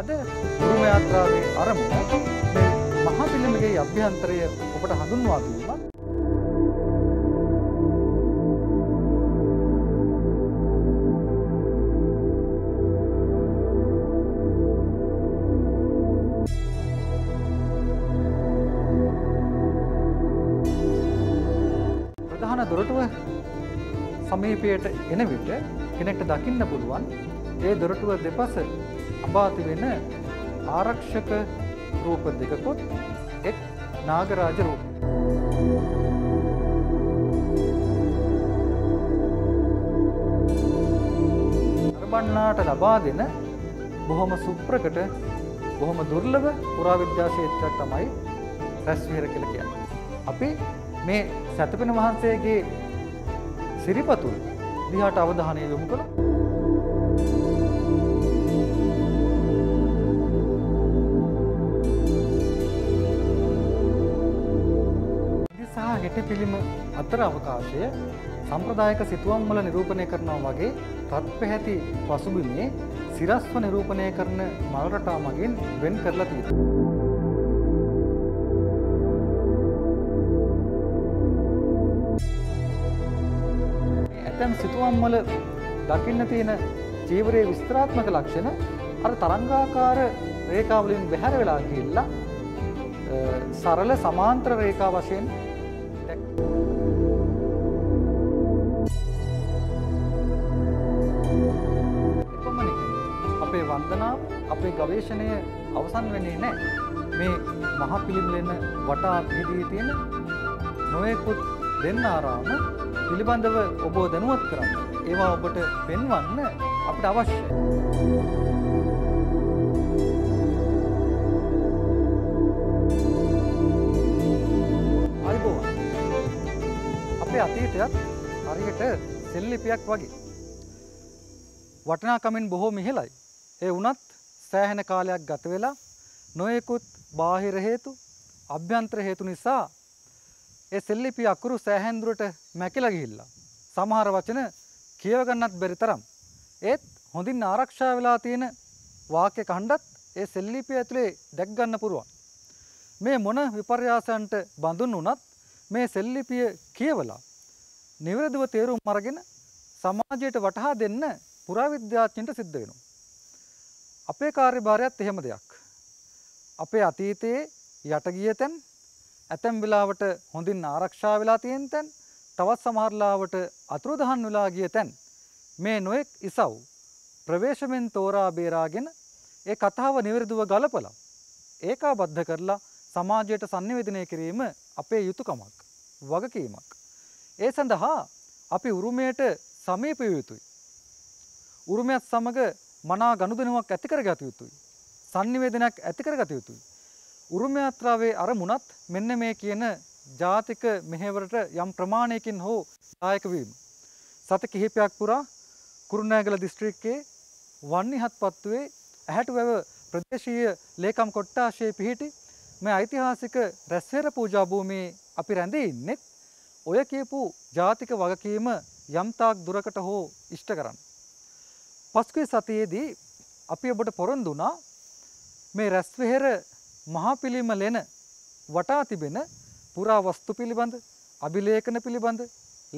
අද ගුරුම යාත්‍රාවේ අරමුණ මේ මහා පිළිමගේ අභ්‍යන්තරය ඔබට හඳුන්වා දීමත් ප්‍රධාන දොරටුව සමීපයට එන විට කෙනෙක්ට දකින්න පුළුවන් ඒ දොරටුව දෙපස අබාති වෙන ආරක්ෂක රූප දෙකකොත් එක් නාගරාජ රූප. අරබන්නාට ලබා දෙන බොහොම සුප්‍රකට බොහොම දුර්ලභ පුරාවිද්‍යා ශේත්‍රයක් තමයි රැස්වීර කියලා කියන්නේ. අපි මේ සැතපෙන වහන්සේගේ සිරිපතුල් දිහාට අවධානය යොමු කළා. සහ ගෙටි පිළිම අතර අවකාශය සම්ප්‍රදායක සිතුවම් වල නිරූපණය කරනවා වගේ තත්පැහැති පසුබිමේ සිරස්ව නිරූපණය කරන මල් රටා මගින් වෙන් කරලා තියෙනවා. ඇතැම් සිතුවම් වල දකින්න තියෙන චීවරයේ විස්තරාත්මක ලක්ෂණ අර තරංගාකාර රේඛාවලින් බැහැර වෙලා ගිහිල්ලා සරල සමාන්තර රේඛා වශයෙන් ගවේෂණය අවසන් වෙන්නේ නැහැ. මේ මහ පිළිම ලෙන වටා පිළිදී තියෙන නොයෙකුත් දෙන්නාරාම පිළිබඳව ඔබ දැනුවත් කරන්න. ඒවා ඔබට පෙන්වන්න අපිට අවශ්‍යයි. අතීතයත් හරියට සෙල්ලිපියක් වගේ. වටනාකමින් බොහෝ මිහෙලයි. ඒ වුණත් සෑහෙන කාලයක් ගත වෙලා නොයෙකුත් බාහිර හේතු අභ්‍යන්තර හේතු නිසා ඒ සෙල්ලිපි අකුරු සෑහෙන දුරට මැකිලා ගිහිල්ලා සමහර වචන කියව ගන්නත් බැරි තරම් ඒත් හොඳින් ආරක්ෂා වෙලා තියෙන වාක්‍ය කණ්ඩත් ඒ සෙල්ලිපි ඇතුලේ දැක් ගන්න පුළුවන් මේ මොන විපර්යාසයන්ට බඳුන් වුණත් මේ සෙල්ලිපිය කියවලා නිවැරදිව තේරුම් අරගෙන සමාජයට වටහා දෙන්න පුරාවිද්‍යාඥයන්ට සිද්ධ වෙනවා අපේ කාර්යභාරයත් එහෙම දෙයක්. අපේ අතීතයේ යට ගිය තැන් ඇතැම් වෙලාවට හොඳින් ආරක්ෂා වෙලා තියෙන තැන් තවත් සමහරලාවට අතුරුදහන් වෙලා ගිය තැන් මේ නොයෙක් ඉසව් ප්‍රවේශමෙන් තෝරා බේරාගෙන ඒ කතාව නිවැරදිව ගලපලා ඒකාබද්ධ කරලා සමාජයට sannivedanaya කිරීම අපේ යුතුයකමක් වගකීමක් ඒ සඳහා අපි උරුමයට සමීප යුතුයි උරුමයත් සමග මනා ගනුදෙනුවක් ඇති කරගත යුතුයි. sannivedanayak ඇති කරගත යුතුයි. උරුම යාත්‍රාවේ අරමුණත් මෙන්න මේ කියන ජාතික මෙහෙවරට යම් ප්‍රමාණයකින් හෝ සායක වීම. සත කිහිපයක් පුරා කුරුණෑගල දිස්ත්‍රික්කයේ වන්නිහත්පත්තුවේ ඇහැටවැව ප්‍රදේශීය ලේකම් කොට්ටාශයේ පිහිටි මේ ඓතිහාසික රැස්වෙර පූජා භූමියේ අපි රැඳී ඉන්නේ ඔය කියපු ජාතික වගකීම යම්තාක් දුරකට හෝ ඉෂ්ට කරන්න. පස්කේ සතියේදී අපි ඔබට පොරොන්දුනා මේ රැස්වෙහෙර මහාපිළිම ලෙන වටා තිබෙන පුරා වස්තු පිළිබඳ අභිලේඛන පිළිබඳ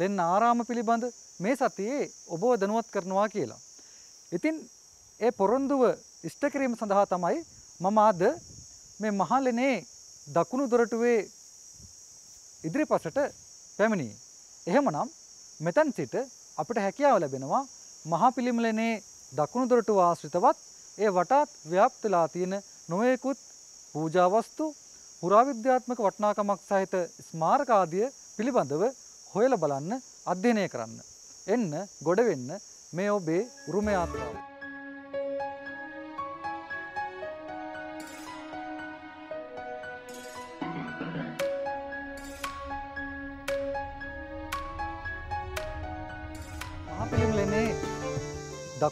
ලෙන් ආරාම පිළිබඳ මේ සතියේ ඔබව දැනුවත් කරනවා කියලා. ඉතින් ඒ පොරොන්දුව ඉෂ්ට කිරීම සඳහා තමයි මම අද මේ මහලෙනේ දකුණු දොරටුවේ ඉදිරිපසට පැමිණියේ. එහෙමනම් මෙතන් සිට අපිට හැකියාව ලැබෙනවා මහපිළිමලනේ දකුණු දොරටුව ආශ්‍රිතවත් ඒ වටාත් ව්‍යාප්තලා තියෙන නොයෙකුත් පූජාවස්තු පුරාවිද්‍යාත්මක වටිනාකමක් සහිත ස්මාරක ආදිය පිළිබඳව හොයලා බලන්න අධ්‍යයනය කරන්න. එන්න ගොඩ වෙන්න මේ ඔබේ උරුම යාත්‍රාව.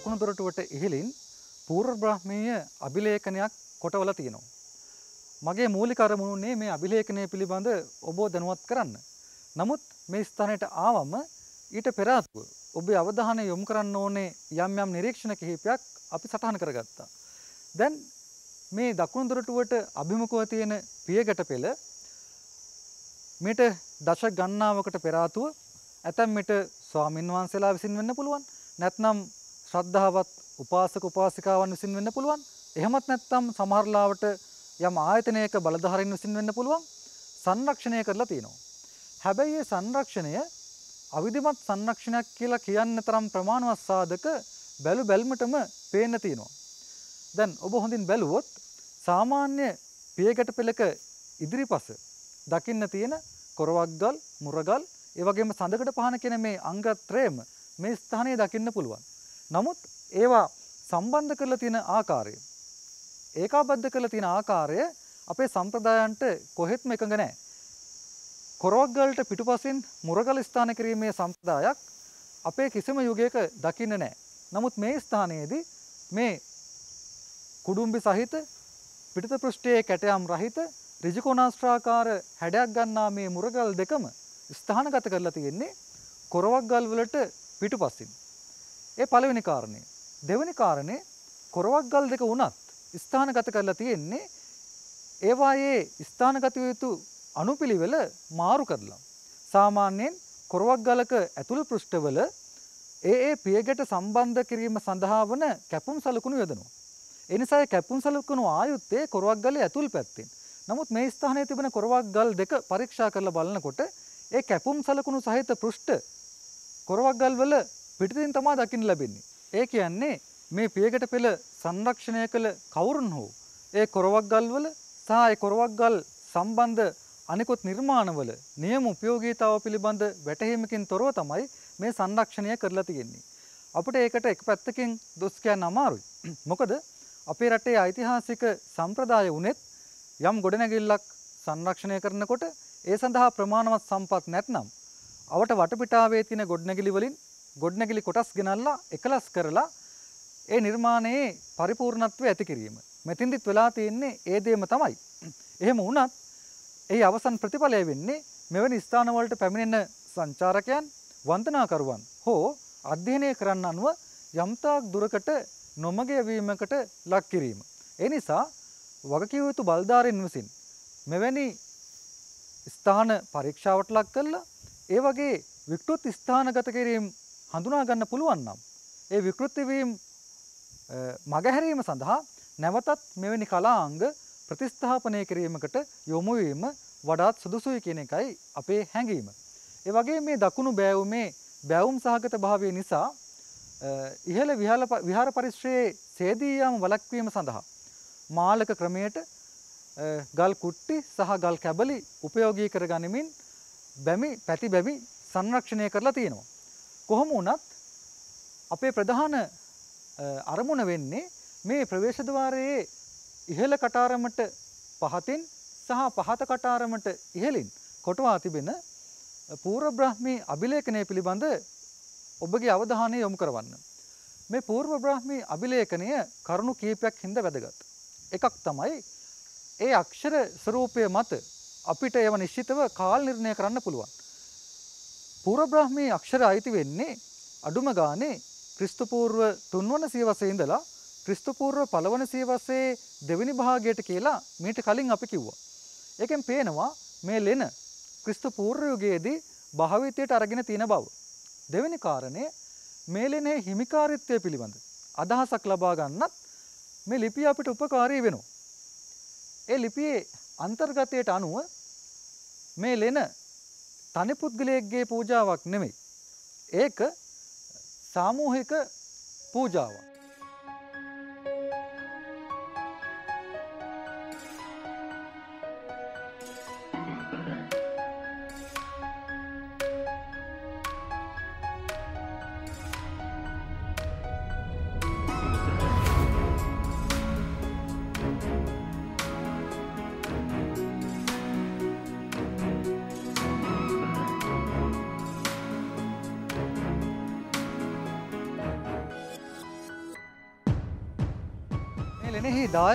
දකුණු දොරටුවට ඉහලින් පූර්ව බ්‍රාහ්මීය අභිලේඛනයක් කොටවල තියෙනවා. මගේ මූලික අරමුණුනේ මේ අභිලේඛනය පිළිබඳ ඔබව දැනුවත් කරන්න. නමුත් මේ ස්ථානයට ආවම ඊට පෙර ඔබේ අවධානය යොමු කරන්න ඕනේ යම් යම් නිරීක්ෂණ කිහිපයක් අපි සටහන් කරගත්තා. දැන් මේ දකුණු දොරටුවට අභිමුඛව තියෙන පියගැට පෙළ මෙට දශ ගණනාවකට පෙර ආතුව ඇතැම් මෙට ස්වාමින්වහන්සේලා විසින් වෙන්න පුළුවන්. නැත්නම් ශ්‍රද්ධාවත් උපාසක උපාසිකාවන් විසින් වෙන්න පුළුවන්. එහෙමත් නැත්නම් සමහරලාවට යම් ආයතනයක බලධාරීන් විසින් වෙන්න පුළුවන්. සංරක්ෂණය කරලා තියෙනවා. හැබැයි මේ සංරක්ෂණය අවිධිමත් සංරක්ෂණයක් කියලා කියන්න තරම් ප්‍රමාණවත් සාධක බැලු බැල්මටම පේන්න තියෙනවා. දැන් ඔබ හොඳින් බැලුවොත් සාමාන්‍ය පියගැට පෙළක ඉදිරිපස දකින්න තියෙන කොරවක්ගල්, මුරගල්, ඒ වගේම සඳකඩ පහන කියන මේ අංග ත්‍රයම මේ ස්ථානයේ දකින්න පුළුවන්. නමුත් ඒවා සම්බන්ධ කරලා තියෙන ආකාරය ඒකාබද්ධ කරලා තියෙන ආකාරය අපේ සම්ප්‍රදායන්ට කොහෙත්ම එකඟ නැහැ. කොරවක්ගලට පිටුපසින් මුරගල ස්ථාන කිරීමේ සම්ප්‍රදායක් අපේ කිසිම යුගයක දකින්න නැහැ. නමුත් මේ ස්ථානයේදී මේ කුඩුම්බි සහිත පිටත පෘෂ්ඨයේ කැටයම් රහිත ඍජුකෝණාස්ත්‍රාකාර හැඩයක් ගන්නා මේ මුරගල් දෙකම ස්ථානගත කරලා තියෙන්නේ කොරවක්ගල් වලට පිටුපසින්. ඒ පළවෙනි කාරණය. දෙවැනි කාරණය කොරවක් ගල් දෙක වුණත් ස්ථානගත කරලා තියෙන්නේ ඒවායේ ස්ථානගත යුතු අනුපිළිවෙල මාරු කරලා. සාමාන්‍යයෙන් කොරවක් ගලක ඇතුළු පෘෂ්ඨවල ඒ ඒ පියගට සම්බන්ධ කිරීම සඳහා වන කැපුම් සලකුණු යොදනවා. එනිසා කැපුම් සලකුණු ආයුත්තේ කොරවක් ගල ඇතුල් පැත්තෙන්. නමුත් මේ ස්ථානයේ තිබෙන කොරවක් ගල් දෙක පරීක්ෂා කරලා බලනකොට ඒ කැපුම් සලකුණු සහිත පෘෂ්ඨ කොරවක් ගල් වල පිටතින් තමා දකින්න ලැබෙන්නේ. ඒ කියන්නේ මේ පියගට පෙළ සංරක්ෂණය කළ කවුරුන් හෝ ඒ කොරවක් ගල්වල සහ ඒ කොරවක් ගල් සම්බන්ධ අනිකුත් නිර්මාණවල නියම උපයෝගීතාව පිළිබඳ වැටහීමකින් තොරව තමයි මේ සංරක්ෂණය කරලා තියෙන්නේ. අපිට ඒකට එක පැත්තකින් දොස් කියන්න අමාරුයි. මොකද අපේ රටේ ඓතිහාසික සම්ප්‍රදාය වුණෙත් යම් ගොඩනැගිල්ලක් සංරක්ෂණය කරනකොට ඒ සඳහා ප්‍රමාණවත් සම්පත් නැත්නම් අවට වටපිටාවේ තියෙන ගොඩනැගිලි වලින් ගොඩනැගිලි කොටස් ගෙනල්ලා එකලස් කරලා ඒ නිර්මාණයේ පරිපූර්ණත්වය ඇති කිරීම. මෙතින්දිත් වෙලා තියෙන්නේ ඒ දේම තමයි. එහෙම වුණත් එහි අවසන් ප්‍රතිඵලය වෙන්නේ මෙවැනි ස්ථානවලට පැමිණෙන සංචාරකයන් වන්දනාකරුවන් හෝ අධ්‍යයනය කරන්න අනුව යම්තාක් දුරකට නොමගය වීමකට ලක් කිරීම. ඒ නිසා වගකිව යුතු බල්ධාරින් විසින් මෙවැනි ස්ථාන පරීක්ෂාවට ලක් කළා ඒ වගේ විකෘති ස්ථානගත කිරීම හඳුනා ගන්න පුළුවන් නම් ඒ විකෘති වීම මගහැරීම සඳහා නැවතත් මෙවැනි කලාංග ප්‍රතිස්ථාපනය කිරීමකට යොමු වීම වඩාත් සුදුසුයි කියන එකයි අපේ හැඟීම. ඒ වගේ මේ දකුණු බෑවුමේ බැවුම් සහගත භාවය නිසා ඉහළ විහාර පරිශ්‍රයේ සේදී යාම වළක්වීම සඳහා මාලක ක්‍රමයට ගල් කුට්ටි සහ ගල් කැබලි උපයෝගී කර ගනිමින් බැමි පැති බැමි සංරක්ෂණය කරලා තියෙනවා. කොහොම වුණත් අපේ ප්‍රධාන අරමුණ වෙන්නේ මේ ප්‍රවේශ ద్వාරයේ ඉහළ කටාරමට පහතින් සහ පහත කටාරමට ඉහළින් කොටවා තිබෙන පූර්ව බ්‍රාහ්මී අභිලේඛනය පිළිබඳ ඔබගේ අවධානය යොමු කරවන්න. මේ පූර්ව බ්‍රාහ්මී අභිලේඛනය කරුණු කීපයක් හින්දා වැදගත්. එකක් තමයි ඒ අක්ෂර ස්වරූපය මත අපිට ඒව නිශ්චිතව කාල නිර්ණය කරන්න පුළුවන්. පූර්වබ්‍රාහ්මී අක්ෂර අයිති වෙන්නේ අඩුම ගානේ ක්‍රිස්තුපූර්ව තුන්වන සියවසේ ඉඳලා ක්‍රිස්තුපූර්ව පළවන සියවසේ දෙවෙනි භාගයට කියලා මීට කලින් අපි කිව්වා. ඒකෙන් පේනවා මේ ලෙන ක්‍රිස්තුපූර්ව යුගයේදී භාවිතයට අරගෙන තියෙන බව. දෙවෙනි කාරණේ මේ ලෙනේ හිමිකාරීත්වය පිළිබඳ අදහසක් ලබා ගන්නත් මේ ලිපිය අපිට උපකාරී වෙනවා. ඒ ලිපියේ අන්තර්ගතයට අනුව මේ ලෙන තනි පුද්ගලයෙක්ගේ පූජාවක් නෙමෙයි. ඒක සාමූහික පූජාවක්.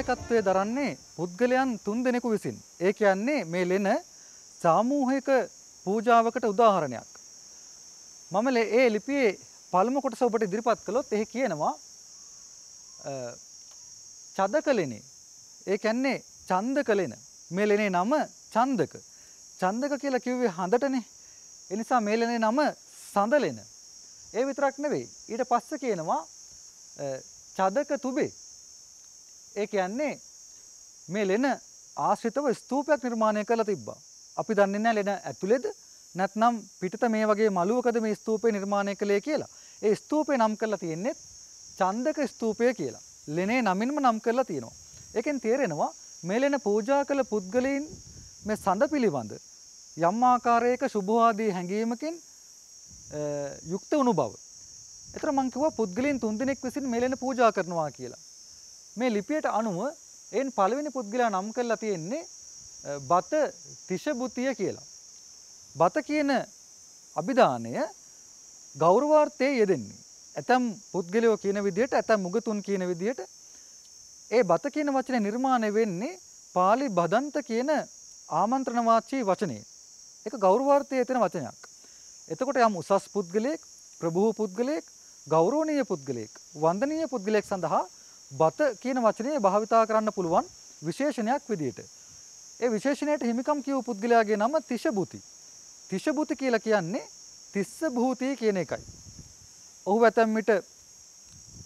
දායකත්වය දරන්නේ පුද්ගලයන් තුන් දෙනෙකු විසින්. ඒ කියන්නේ මේ ලෙන සාමූහික පූජාවකට උදාහරණයක්. මම ඒ ලිපියේ පළමු කොටස ඔබට ඉදිරිපත් කළොත් එහි කියනවා චදකලෙන ඒ කියන්නේ චන්දක ලෙන මේ ලෙනේ නම චන්දක චන්දක කියලා කිව්වේ හඳටනේ එනිසා මේ ලෙනේ නම සඳලෙන ඒ විතරක් නෙවෙයි ඊට පස්සේ කියනවා චදක තුබේ ඒ කියන්නේ මේ ලෙන ආශ්‍රිතව ස්තූපයක් නිර්මාණය කරලා තිබ්බා. අපි දන්නේ නැහැ ලෙන ඇතුළේද නැත්නම් පිටත මේ වගේ මළුවකද මේ ස්තූපය නිර්මාණය කළේ කියලා. ඒ ස්තූපේ නම් කරලා තියෙන්නේ චන්දක ස්තූපය කියලා. ලෙනේ නමින්ම නම් කරලා තියෙනවා. ඒකෙන් තේරෙනවා මේ ලෙන පූජා කළ පුද්ගලයන් මේ සඳ පිළිබඳ යම් ආකාරයක සුභවාදී හැඟීමකින් යුක්ත වුණු බව. එතර මං කිව්වා පුද්ගලයන් තුන්දෙනෙක් විසින් මේ ලෙන පූජා කරනවා කියලා. මේ ලිපියට අනුව එන් පළවෙනි පුද්ගලයා නම් කරලා තියෙන්නේ බත තිශබුතිය කියලා. බත කියන අභිධානය ගෞරවාර්ථයේ යෙදෙන්නේ. ඇතම් පුද්ගලයෝ කියන විදිහට ඇතම් මුගතුන් කියන විදිහට ඒ බත කියන වචනේ නිර්මාණය වෙන්නේ pāli බදන්ත කියන ආමන්ත්‍රණ වාචී වචනේ. ඒක ගෞරවාර්ථයේ තියෙන වචනයක්. එතකොට යම් උසස් පුද්ගලයෙක්, ප්‍රභූ පුද්ගලයෙක්, ගෞරවනීය පුද්ගලයෙක්, වන්දනීය පුද්ගලයෙක් සඳහා බත කියන වචනේ භාවිතා කරන්න පුළුවන් විශේෂණයක් විදිහට. ඒ විශේෂණයට හිමිකම් කියව පුද්ගලයාගේ නම තිෂභූති. තිෂභූති කියලා කියන්නේ තිස්ස භූතිය කියන එකයි. ඔහු ඇතැම් විට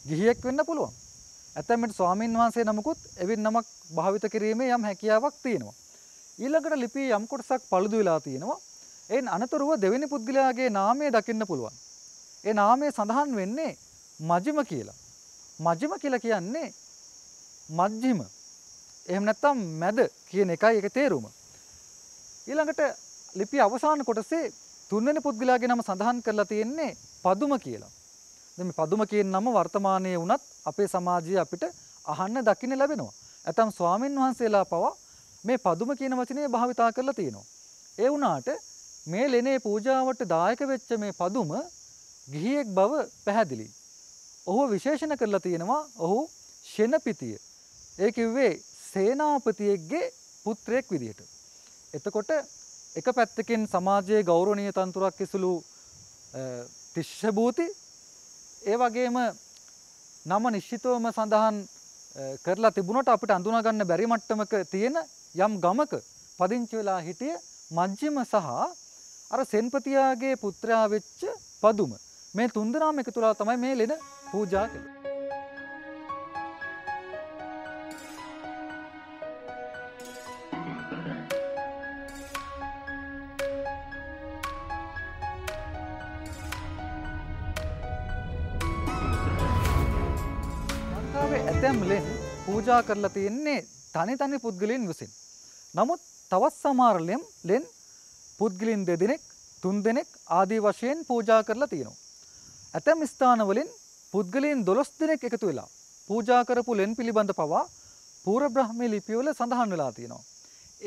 ගිහියෙක් වෙන්න පුළුවන්. ඇතැම් විට ස්වාමින් වහන්සේ නමකුත් එවින් නමක් භාවිත කිරීමේ යම් හැකියාවක් තියෙනවා. ඊළඟට ලිපියේ යම් කොටසක් paludu වෙලා තියෙනවා. එයින් අනතුරුව දෙවෙනි පුද්ගලයාගේ නාමය දකින්න පුළුවන්. ඒ නාමය සඳහන් වෙන්නේ මජිම කියලා. මජ්ජිම කියලා කියන්නේ මජ්ජිම. එහෙම නැත්නම් මැද කියන එකයි ඒක තේරුම. ඊළඟට ලිපි අවසාන කොටසේ තුන්වෙනි පුද්ගලයාගේ නම සඳහන් කරලා තියෙන්නේ පදුම කියලා. දැන් මේ පදුම කියන නම වර්තමානයේ වුණත් අපේ සමාජයේ අපිට අහන්න දකින්න ලැබෙනවා. ඇතම් ස්වාමින් වහන්සේලා පවා මේ පදුම කියන වචනේ භාවිතා කරලා තියෙනවා. ඒ වුණාට මේ ලෙනේ පූජාවට දායක වෙච්ච මේ පදුම ගිහියෙක් බව පැහැදිලියි. ඔහු විශේෂණ කරලා තියෙනවා ඔහු ෂෙනපිතිය. ඒ කිව්වේ සේනාපතියෙක්ගේ පුත්‍රයෙක් විදිහට. එතකොට එක පැත්තකින් සමාජයේ ගෞරවනීය තන්තුරක් ඉසුළු තිශ්‍යභූති ඒ වගේම නම නිශ්චිතවම සඳහන් කරලා තිබුණට අපිට අඳුනාගන්න බැරි මට්ටමක තියෙන යම් ගමක පදිංචි වෙලා හිටිය මජ්ජිම සහ අර සෙන්පතියාගේ පුත්‍රයා වෙච්ච පදුම මේ තුන්දෙනාම එකතු වෙලා තමයි මේ ලෙන පූජා කළ. ඇතැම්ලෙන් පූජා කරලා තියෙන්නේ තනි තනි පුද්ගලින් විසින්. නමුත් තවත් සමාරලයම් ලෙන් පුද්ගලින් දෙදෙනෙක් තුන් දෙනෙක් ආදී වශයෙන් පූජා කරලා තියෙනවා. ඇතැම් ස්ථානවලින් පුද්ගලයන් දොළොස් දෙනෙක් එකතු වෙලා පූජා කරපු ලෙන් පිළිබඳ පවා පූර්වබ්‍රාහ්මී ලිපිවල සඳහන් වෙලා තියෙනවා.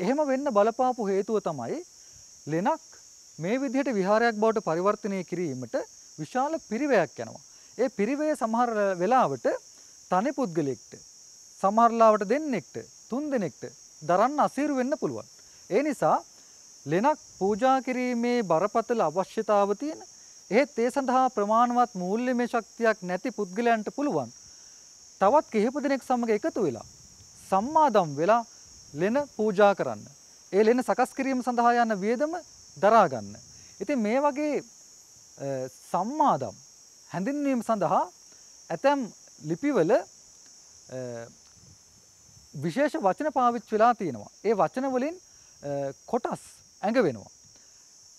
එහෙම වෙන්න බලපාපු හේතුව තමයි ලෙනක් මේ විදිහට විහාරයක් බවට පරිවර්තනය කිරීමට විශාල පිරිවයක් යනවා. ඒ පිරිවේ සමහර වෙලාවට තනි පුද්ගලෙක්ට සමහරලාවට දෙන්නෙක්ට තුන් දෙනෙක්ට දරන්න අසීරු වෙන්න පුළුවන්. ඒ නිසා ලෙනක් පූජා කිරීමේ බරපතල අවශ්‍යතාව තියෙන එහෙත් ඒ සඳහා ප්‍රමාණවත් මූල්‍යමය ශක්තියක් නැති පුද්ගලයන්ට පුළුවන් තවත් කිහිප දෙනෙක් සමග එකතු වෙලා සම්මාදම් වෙලා ලෙන පූජා කරන්න. ඒ ලෙන සකස් කිරීම සඳහා යන වියදම දරා ගන්න. ඉතින් මේ වගේ සම්මාදම් හැඳින්වීම සඳහා ඇතැම් ලිපිවල විශේෂ වචන පාවිච්චි වෙලා තියෙනවා. ඒ වචන වලින් කොටස් ඇඟ වෙනවා.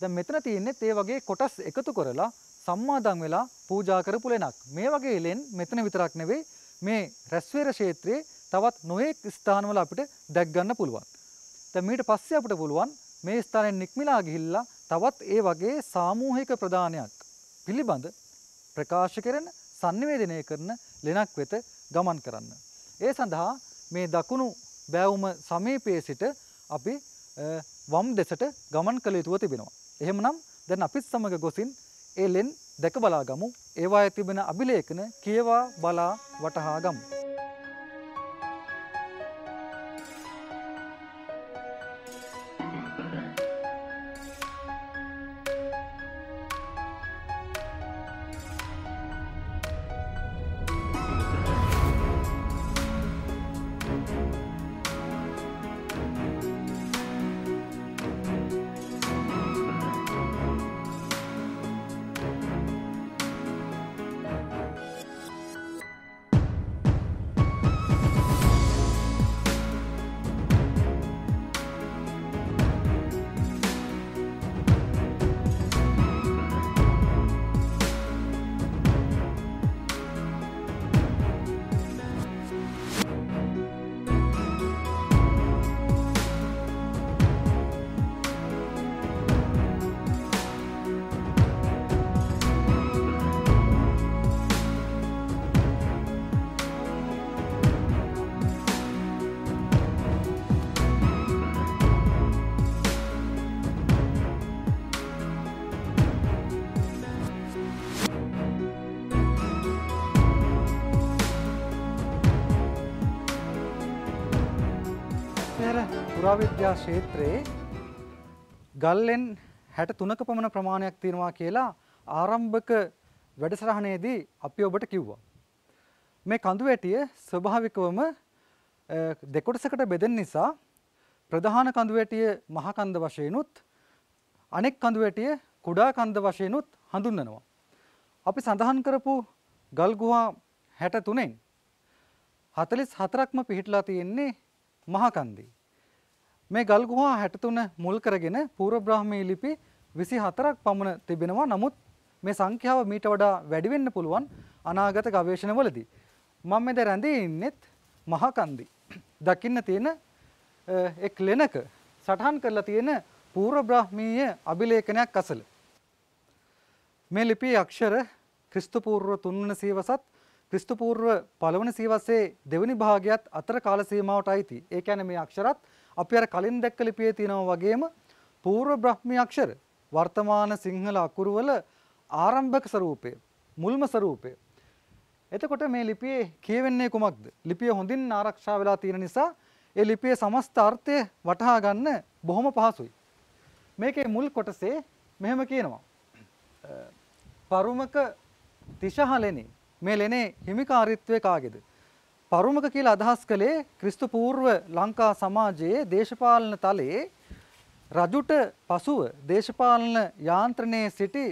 දැන් මෙතන තියෙන්නේ ඒ වගේ කොටස් එකතු කරලා සම්මාදන් වෙලා පූජා කරපු ලෙනක්. මේ වගේ ලෙන් මෙතන විතරක් නෙවෙයි මේ රැස්වේර ක්ෂේත්‍රයේ තවත් නොයෙක් ස්ථානවල අපිට දැක් ගන්න පුළුවන්. දැන් මීට පස්සේ අපිට පුළුවන් මේ ස්ථානයෙන් නික්මිලා ගිහිල්ලා තවත් ඒ වගේ සාමූහික ප්‍රදානයක් පිළිබඳ ප්‍රකාශ කරන sannivedanaya කරන ලෙනක් වෙත ගමන් කරන්න. ඒ සඳහා මේ දකුණු බෑවුම සමීපයේ සිට අපි වම් දෙසට ගමන් කළ යුතුව තිබෙනවා. එහෙමනම් දැන් අපිත් සමග ගොසින් ඒ ලෙන් දැක බලාගමු. ඒවායේ තිබෙන අභිලේඛන කියවා බලා වටහා ගමු. පුරාවිද්‍යා ක්ෂේත්‍රයේ ගල්ලෙන් 63ක පමණ ප්‍රමාණයක් තියෙනවා කියලා ආරම්භක වැඩසටහනේදී අපි ඔබට කිව්වා. මේ කඳු වැටිය ස්වභාවිකවම දෙකොටසකට බෙදෙන නිසා ප්‍රධාන කඳු වැටිය මහ කන්ද වශයෙන්ුත් අනෙක් කඳු වැටිය කුඩා කන්ද වශයෙන්ුත් හඳුන්වනවා. අපි සඳහන් කරපු ගල් ගුහා 63න් 44ක්ම පිහිටලා තියෙන්නේ මහ කන්දේ. මේ ගල්ගුහා 63 මුල් කරගෙන පූර්ව බ්‍රාහ්මී ලිපි 24ක් පමණ තිබෙනවා. නමුත් මේ සංඛ්‍යාව මීට වඩා වැඩි වෙන්න පුළුවන් අනාගත ගවේෂණවලදී. මම මෙද රැඳී ඉන්නෙත් මහකන්දි. දකින්න තියෙන එක් ලෙනක සටහන් කරලා තියෙන පූර්ව බ්‍රාහ්මීය අභිලේඛනයක් අසල. මේ ලිපියේ අක්ෂර ක්‍රිස්තුපූර්ව 3 වන සියවසත් ක්‍රිස්තුපූර්ව 1 වන සියවසේ දෙවැනි භාගයත් අතර කාල සීමාවට අයිති. ඒ කියන්නේ මේ අක්ෂරත් අපි අර කලින් දැක්ක ලිපියේ තියෙනවා වගේම పూర్ව බ්‍රහ්මී අක්ෂර වර්තමාන සිංහල අකුරු වල ආරම්භක ස්වරූපය මුල්ම ස්වරූපය. එතකොට මේ ලිපියේ කියවෙන්නේ කුමක්ද? ලිපිය හොඳින් ආරක්ෂා වෙලා තියෙන නිසා ඒ ලිපියේ සමස්ත අර්ථය වටහා ගන්න බොහොම පහසුයි. මේකේ මුල් කොටසේ මෙහෙම කියනවා. පරුමක තිශහලෙනි මේ ලෙනේ හිමිකාරීත්වය කාගේද? පරුමක කියලා අදහස් කළේ ක්‍රිස්තු පූර්ව ලංකා සමාජයේ දේශපාලන තලයේ රජුට පසුව දේශපාලන යාන්ත්‍රණයේ සිටි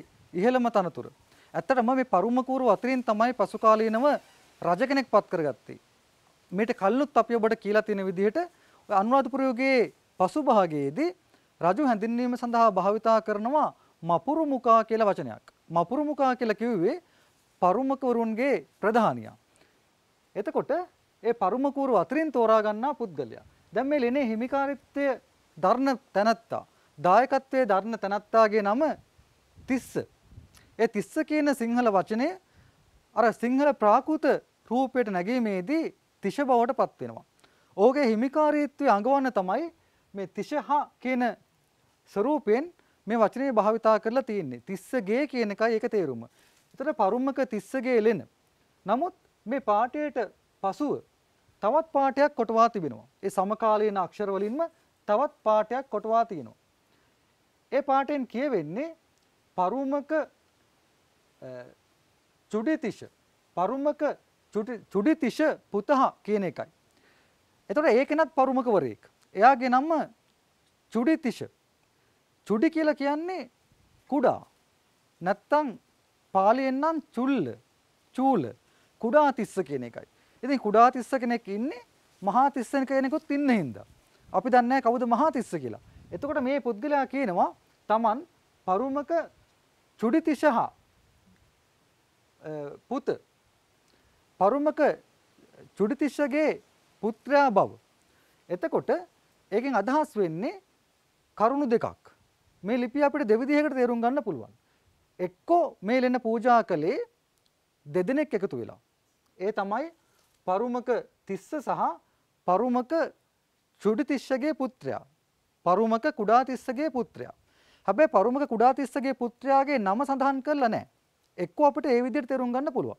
ඉහළම තනතුර. ඇත්තටම මේ පරුම කූරු අතරින් තමයි පසු කාලීනව රජ කෙනෙක් පත් කරගත්තේ. මේට කල්නුත් අපි ඔබට කියලා තියෙන විදිහට ඔය අනුරාධපුර යුගයේ පසුභාගයේදී රජු හැඳින්වීම සඳහා භාවිතා කරනවා මපුරු මුකා කියලා වචනයක්. මපුරු මුකා කියලා කිව්වේ පරුමකවරුන්ගේ ප්‍රධානියා. එතකොට ඒ පරුමකූරු අතරින් තෝරාගන්නා පුද්ගලයා. දැන් මේ ලෙනේ හිමිකාරිත්වය දරණ තැනැත්තා. දායකත්වයේ දරණ තැනැත්තාගේ නම තිස්ස. ඒ තිස්ස කියන සිංහල වචනය අර සිංහල ප්‍රාකෘත රූපයට නැගීමේදී තිෂ බවට පත් වෙනවා. ඕගේ හිමිකාරීත්වය අඟවන්න තමයි මේ තිෂහා කියන ස්වරූපයෙන් මේ වචනේ භාවිතා කරලා තියෙන්නේ. තිස්සගේ කියන එකයි ඒක තේරුම. එතකොට පරුම්මක තිස්සගේ එලෙන. නමුත් මේ පාඨයට පසුව තවත් පාඨයක් කොටවා තිබෙනවා. ඒ සමකාලීන අක්ෂර වලින්ම තවත් පාඨයක් කොටවා තියෙනවා. ඒ පාඨයෙන් කියවෙන්නේ පරුමක චුඩිතිෂ පරුමක චුඩිතිෂ පුතහා කියන එකයි. එතකොට ඒකෙනත් පරුමකවරයෙක්. එයාගේ නම චුඩිතිෂ. චුඩි කියලා කියන්නේ කුඩා. නැත්තම් පාලියෙන් නම් චුල්ල, චූල. කුඩා තිස්ස කියන එකයි. ඉතින් කුඩා තිස්ස කෙනෙක් ඉන්නේ මහා තිස්ස කෙනෙකුත් ඉන්න හින්දා. අපි දන්නේ කවුද මහා තිස්ස කියලා. එතකොට මේ පුද්ගලයා කියනවා Taman පරුමක චුඩිතිෂහ පුත පරුමක චුඩිතිෂගේ පුත්‍රයා බව. එතකොට ඒකෙන් අදහස් වෙන්නේ කරුණු දෙකක්. මේ ලිපිය අපිට දෙවිදිහකට තේරුම් ගන්න පුළුවන්. එක්කෝ මේ ලෙන පූජා කළේ දෙදෙනෙක් එකතු වෙලා. ඒ තමයි පරුමක තිස්ස සහ පරුමක චුඩිතිශ්ෂගේ පුත්‍රයා. පරුමක කුඩාතිස්සගේ පුත්‍රයා. හැබැයි පරුමක කුඩාතිස්සගේ පුත්‍රයාගේ නම සඳහන් කරලා නැහැ. එක්කෝ අපිට ඒ විදිහට තේරුම් ගන්න පුළුවන්.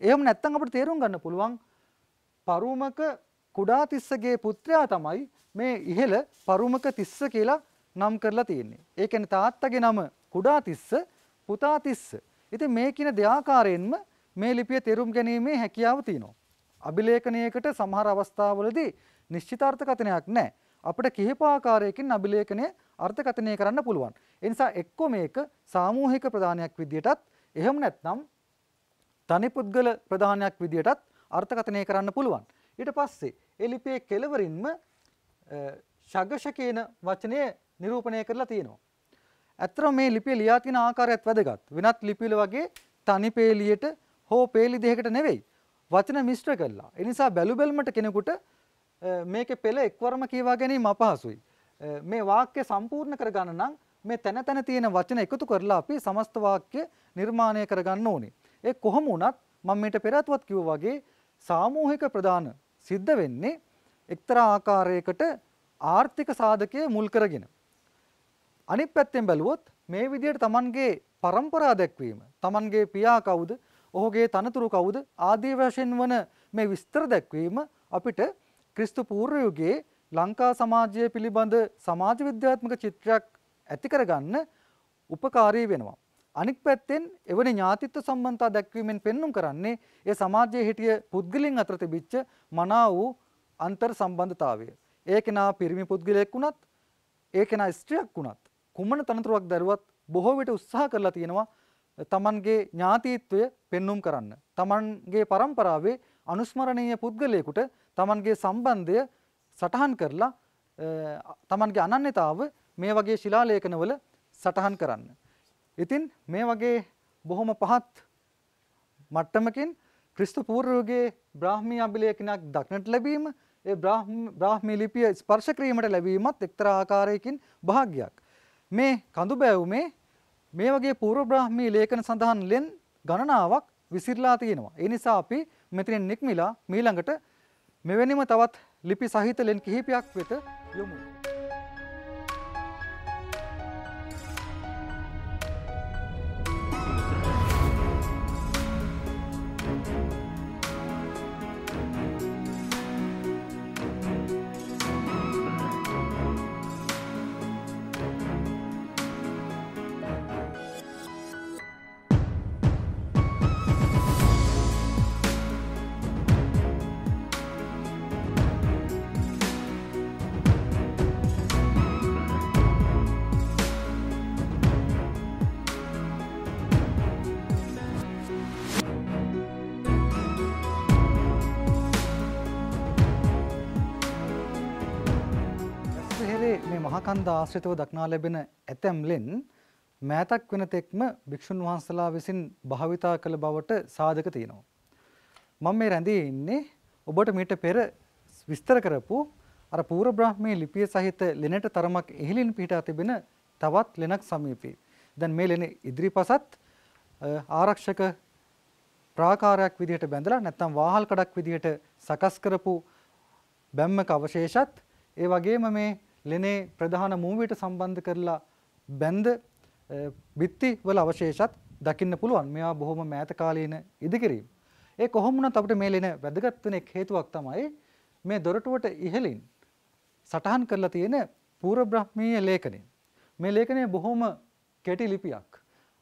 එහෙම නැත්නම් අපිට තේරුම් ගන්න පුළුවන් පරුමක කුඩාතිස්සගේ පුත්‍රයා තමයි මේ ඉහළ පරුමක තිස්ස කියලා නම් කරලා තියෙන්නේ. ඒ කියන්නේ තාත්තගේ නම කුඩාතිස්ස, පුතාතිස්ස. ඉතින් මේ කියන දෙආකාරයෙන්ම මේ ලිපිය තේරුම් ගැනීමේ හැකියාව තියෙනවා. අභිලේඛනයකට සමහර අවස්ථාවලදී නිශ්චිතාර්ථකථනයක් නැහැ. අපිට කිහිප ආකාරයකින් අභිලේඛනය අර්ථකථනය කරන්න පුළුවන්. ඒ නිසා එක්ක මේක සාමූහික ප්‍රදානයක් විදියටත් එහෙම නැත්නම් තනි පුද්ගල ප්‍රදානයක් විදියටත් අර්ථකථනය කරන්න පුළුවන්. ඊට පස්සේ ඒ ලිපියේ කෙළවරින්ම ශගෂ කියන වචනය නිරූපණය කරලා තියෙනවා. ඇත්තටම මේ ලිපිය ලියා තියෙන ආකාරයත් වැදගත්. වෙනත් ලිපිවල වගේ තනි පේලියට හෝ පේලි දෙයකට නෙවෙයි. වචන මිශ්‍ර කළා. ඒ නිසා බැලු බැලමට කෙනෙකුට මේකේ පෙළ එක්වරම කියවා ගැනීම අපහසුයි. මේ වාක්‍ය සම්පූර්ණ කරගන්න නම් මේ තැන තැන තියෙන වචන එකතු කරලා අපි සමස්ත වාක්‍ය නිර්මාණය කරගන්න ඕනේ. ඒ කොහොම වුණත් මම මේට පෙරත්වත් කිව්වා වගේ සාමූහික ප්‍රදාන සිද්ධ වෙන්නේ එක්තරා ආකාරයකට ආර්ථික සාධකයේ මුල් කරගෙන. අනිත් පැත්තෙන් බැලුවොත් මේ විදිහට Tamanගේ પરම්පරා දැක්වීම, Tamanගේ පියා කවුද, ඔහුගේ තනතුරු කවුද ආදී වශයෙන් වන මේ විස්තර දැක්වීම අපිට ක්‍රිස්තු පූර්ව යුගයේ ලංකා සමාජය පිළිබඳ සමාජ විද්‍යාත්මක චිත්‍රයක් ඇති කරගන්න උපකාරී වෙනවා. අනික් පැත්තෙන් එවැනි ඥාතිත්ව සම්බන්ධතා දැක්වීමෙන් පෙන්눔 කරන්නේ ඒ සමාජයේ හිටිය පුද්ගලයන් අතර තිබිච්ච මනා වූ අන්තර් සම්බන්ධතාවය. ඒ කෙනා පිරිමි පුද්ගලයෙක් වුණත් ඒ කෙනා ස්ත්‍රියක් වුණත් කුමන තනතුරක් දරුවත් බොහෝ විට උත්සාහ කරලා තියෙනවා තමන්ගේ ඥාතිත්වය පෙන්눔 කරන්න. තමන්ගේ પરම්පරාවේ අනුස්මරණීය පුද්ගලයෙකුට තමන්ගේ සම්බන්ධය සටහන් කරලා තමන්ගේ අනන්‍යතාව මේ වගේ ශිලාලේඛනවල සටහන් කරන්න. ඉතින් මේ වගේ බොහොම පහත් මට්ටමකින් ක්‍රිස්තු පූර්වයේ බ්‍රාහ්මී අභිලේඛනයක් දක්නට ලැබීම ඒ බ්‍රාහ්මී ලිපිය ස්පර්ශ කිරීමට ලැබීමත් එක්තරා ආකාරයකින් භාග්‍යයක්. මේ කඳුබෑවුමේ මේ වගේ පූර්ව බ්‍රාහ්මී ලේඛන සඳහන් ලෙන් ගණනාවක් විසිරලා තියෙනවා. ඒ නිසා අපි මෙතනින් නික්මිලා මීළඟට මෙවැනිම තවත් ලිපි සහිත ලෙන් කිහිපයක් වෙත යොමු වෙනවා. කන්ද ආශ්‍රිතව දක්නා ලැබෙන ඇතැම් ලෙන් මෑතක් වෙන තෙක්ම භික්ෂුන් වහන්සලා විසින් භාවිතා කළ බවට සාධක තියෙනවා. මම මේ රැඳී ඉන්නේ ඔබට මීට පෙර විස්තර කරපු අර පූර්ව බ්‍රාහ්මී ලිපිය සහිත ලෙනට තරමක් ඉහළින් පිහිටා තිබෙන තවත් ලෙනක් සමීපී. දැන් මේ ලෙන ඉදිරිපසත් ආරක්ෂක ප්‍රාකාරයක් විදිහට බැඳලා නැත්නම් වාහල් කඩක් විදිහට සකස් කරපු බැම්මක අවශේෂත් ඒ වගේම මේ ලෙනේ ප්‍රධාන මූවියට සම්බන්ධ කරලා බැන්ද බිත්ති වල අවශේෂත් දකින්න පුළුවන් මෙයා බොහොම මෑත කාලීන ඉදිකිරීම. ඒ කොහොම වුණත් අපිට මේ ලෙන වැදගත් වෙන හේතුවක් තමයි මේ දොරටුවට ඉහළින් සටහන් කරලා තියෙන පූර්ව බ්‍රාහ්මීය ලේඛනය. මේ ලේඛනය බොහොම කෙටි ලිපියක්.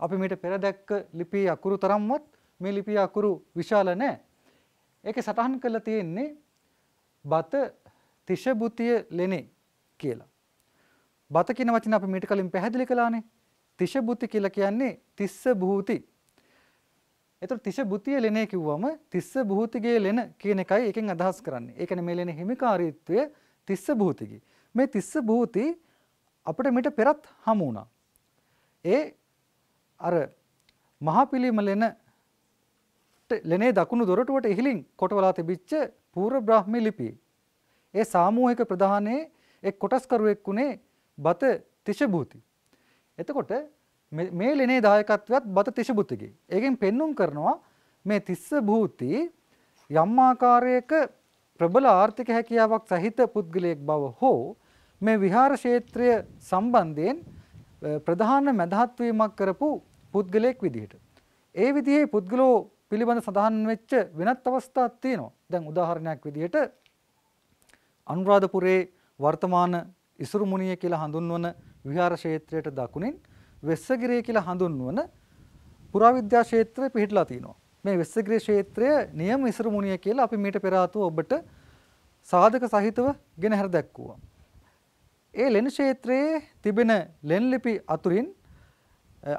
අපි මේට පෙර දැක්ක ලිපියේ අකුරු තරම්වත් මේ ලිපියේ අකුරු විශාල නැහැ. ඒකේ සටහන් කරලා තියෙන්නේ බත තිෂබුතිය ලෙනේ කියලා. බත කියන වචන අපි මීට කලින් පැහැදිලි කළානේ. තිෂ බුති කියලා කියන්නේ තිස්ස භූති. එතකොට තිෂ බුතිය ලෙනේ කිව්වම තිස්ස භූතිගේ ලෙන කියන එකයි එකෙන් අදහස් කරන්නේ. ඒ කියන්නේ මේ ලෙන හිමිකාරීත්වය තිස්ස භූතිගේ. මේ තිස්ස භූති අපිට මීට පෙරත් හමු වුණා. ඒ අර මහපිලිම ලෙන ලෙනේ දකුණු දොරටුවට ඉහලින් කොටවලා තිබිච්ච පූර්ව බ්‍රාහ්මී ලිපියේ ඒ සාමූහික ප්‍රධානයේ එක් කොටස්කරුවෙක් වුණේ බත තිශභූති. එතකොට මේ ලෙනේ දායකත්වයක් බත තිශභූතිගේ. ඒකෙන් පෙන්눔 කරනවා මේ තිස්ස භූති යම් ආකාරයක ප්‍රබල ආර්ථික හැකියාවක් සහිත පුද්ගලයෙක් බව හෝ මේ විහාර ක්ෂේත්‍රය සම්බන්ධයෙන් ප්‍රධාන මැදහත් වීමක් කරපු පුද්ගලයෙක් විදිහට. ඒ විදිහේ පුද්ගලෝ පිළිබඳ සඳහන් වෙච්ච වෙනත් අවස්ථාත් තියෙනවා. දැන් උදාහරණයක් විදිහට අනුරාධපුරේ වර්තමාන ඉසුරුමුණිය කියලා හඳුන්වන විහාර ක්ෂේත්‍රයට දකුණින් වෙස්සගිරිය කියලා හඳුන්වන පුරාවිද්‍යා ක්ෂේත්‍රය පිහිටලා තිනවා. මේ වෙස්සගිරිය ක්ෂේත්‍රය නියම ඉසුරුමුණිය කියලා අපි මීට පෙර ආතුව ඔබට සාධක සහිතව ගෙනහැර දැක්වුවා. ඒ ලෙන් ක්ෂේත්‍රයේ තිබෙන ලෙන් ලිපි අතුරින්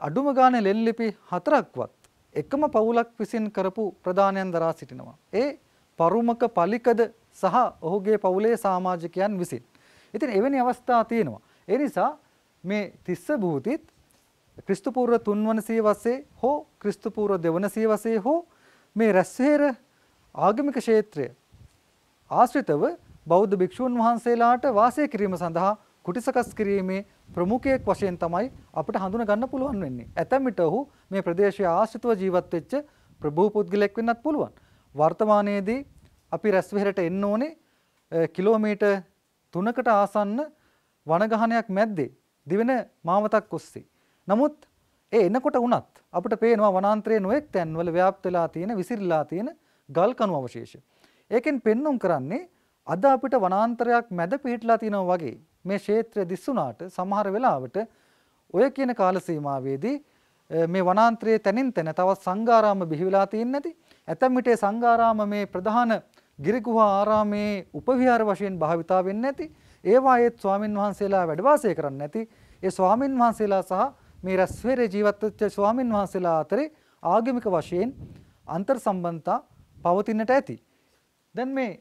අඩුම ගානේ ලෙන් ලිපි හතරක්වත් එකම පවුලක් විසින් කරපු ප්‍රධානයන් දරා සිටිනවා. ඒ පරුමක පලිකද සහ ඔහුගේ පවුලේ සමාජිකයන් විසින්. ඉතින් එවැනි අවස්ථා තියෙනවා. ඒ නිසා මේ තිස්ස භූතිත් ක්‍රිස්තුපූර්ව තුන්වනසය වසේ හෝ ක්‍රිස්තුපූර්ව දෙවනසය වසේ හෝ මේ රැස්වේර ආගමික ක්ෂේත්‍රය ආශ්‍රිතව බෞද්ධ භික්‍ෂූන් වහන්සේලාට වාසය කිරීම සඳහා කුටි සකස් කිරීමේ ප්‍රමුඛයෙක් වශයෙන් තමයි අපිට හඳුන ගන්න පුළුවන් වෙන්නේ. ඇතැම් විට ඔහු මේ ප්‍රදේශය ආශ්‍රිතව ජීවත් වෙච්ච ප්‍රභූ පුද්ගලෙක් වෙන්නත් පුළුවන්. වර්තමානයේදී අපි රැස්වේරට එන්න ඕනේ කිලෝමීටර් තුනකට ආසන්න වනගහනයක් මැද්දේ දිවෙන මාවතක් ඔස්සේ. නමුත් ඒ එනකොට වුණත් අපිට පේනවා වනාන්තරයේ නොයෙක් තැන්වල ව්‍යාප්ත වෙලා තියෙන විසිරීලා තියෙන ගල් කණු අවශේෂ. ඒකෙන් පෙන්눔 කරන්නේ අද අපිට වනාන්තරයක් මැද පිහිටලා තිනවා වගේ මේ ක්ෂේත්‍රය දිස්සුණාට සමහර වෙලාවට ඔය කියන කාල සීමාවේදී මේ වනාන්තරයේ තැනින් තැන තවත් සංගාරාම බිහිවිලා තියෙන්නේ නැති. ඇතැම් විටේ සංගාරාම මේ ප්‍රධාන ගිරිගුහා ආරාමේ උපවිහාර වශයෙන් භාවිතා වෙන්නේ නැති ඒවා ඒත් ස්වාමින් වහන්සේලා වැඩ වාසය කරන්නේ නැති ඒ ස්වාමින් වහන්සේලා සහ මේ රැස්වෙරේ ජීවත් වෙච්ච ස්වාමින් වහන්සේලා අතරේ ආගමික වශයෙන් අන්තර් සම්බන්ධතා පවතිනට ඇති. දැන් මේ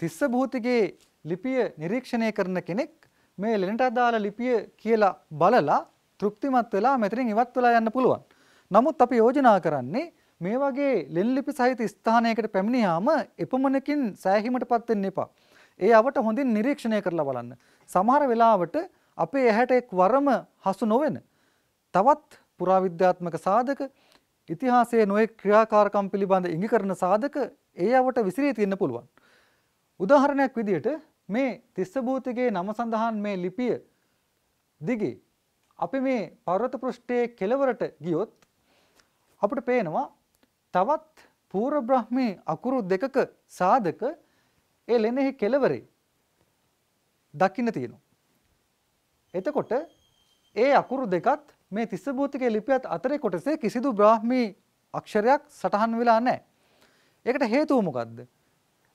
තිස්ස භූතිකයේ ලිපිය නිරීක්ෂණය කරන කෙනෙක් මේ ලෙනට අදාළ ලිපිය කියලා බලලා තෘප්තිමත් වෙලා මෙතනින් ඉවත් වෙලා යන්න පුළුවන්. නමුත් අපි යෝජනා කරන්නේ මේ වගේ ලෙන්ලිපි සහිත ස්ථානයකට පැමිණියාම එපමණකින් සෑහීමටපත් වෙන්න එපා. ඒ අවට හොඳින් නිරීක්ෂණය කරලා බලන්න. සමහර වෙලාවට අපේ ඇහැට එක් වරම හසු නොවන තවත් පුරාවිද්‍යාත්මක සාධක ඉතිහාසයේ නොයෙක් ක්‍රියාකාරකම් පිළිබඳ ඉඟි කරන සාධක ඒ අවට විසිරී තියෙන්න පුළුවන්. උදාහරණයක් විදිහට මේ තිස්සභූතිගේ නම සඳහන් මේ ලිපිය දිගේ අපි මේ පර්වත පෘෂ්ඨයේ කෙළවරට ගියොත් අපිට පේනවා තවත් පූර්ව බ්‍රහ්මේ අකුරු දෙකක සාධක ඒ ලෙනෙහි කෙලවරේ දකින්න තියෙනවා. එතකොට ඒ අකුරු දෙකත් මේ තිස්ස භූතිකයේ ලිපියත් අතරේ කොටසේ කිසිදු බ්‍රාහ්මී අක්ෂරයක් සටහන් වෙලා නැහැ. ඒකට හේතුව මොකද්ද?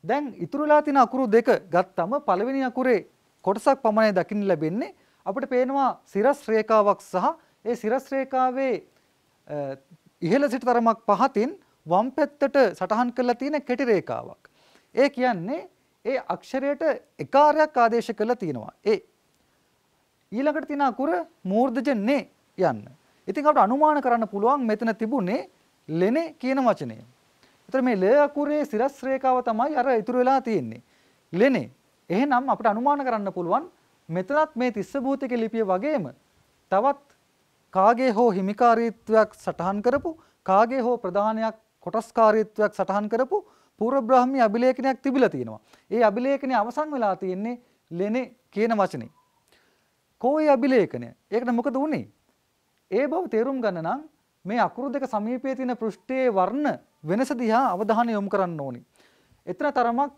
දැන් ඉතුරුලා තියෙන අකුරු දෙක ගත්තම පළවෙනි අකුරේ කොටසක් පමණයි දකින්න ලැබෙන්නේ. අපිට පේනවා සිරස් රේඛාවක් සහ ඒ සිරස් රේඛාවේ ඉහළ සිට තරමක් පහතින් වම් පැත්තට සටහන් කරලා තියෙන කෙටි රේඛාවක්. ඒ කියන්නේ ඒ අක්ෂරයට එකාරයක් ආදේශ කරලා තියෙනවා. ඒ ඊළඟට තියෙන අකුර මූර්ධජ නේ යන්න. ඉතින් අපට අනුමාන කරන්න පුළුවන් මෙතන තිබුණේ ලෙනේ කියන වචනය. ඒතර මේ ල අකුරේ සිරස් රේඛාව තමයි අර ඉතුරු වෙලා තියෙන්නේ. ලෙනේ. එහෙනම් අපිට අනුමාන කරන්න පුළුවන් මෙතනත් මේ තිස්ස භූතික ලිපිය වගේම තවත් කාගේ හෝ හිමිකාරීත්වයක් සටහන් කරපු කාගේ හෝ ප්‍රධානයක් කොටස්කාරීත්වයක් සටහන් කරපු පූර්වබ්‍රාහ්මී අභිලේඛනයක් තිබිලා තියෙනවා. ඒ අභිලේඛනය අවසන් වෙලා තියෙන්නේ ලෙනේ කියන වචනේ. කෝයි අභිලේඛනය. ඒකට මොකද වුනේ? ඒ බව තේරුම් ගන්න නම් මේ අකුරු දෙක සමීපයේ තියෙන පෘෂ්ඨයේ වර්ණ වෙනස දිහා අවධානය යොමු කරන්න ඕනි. එතන තරමක්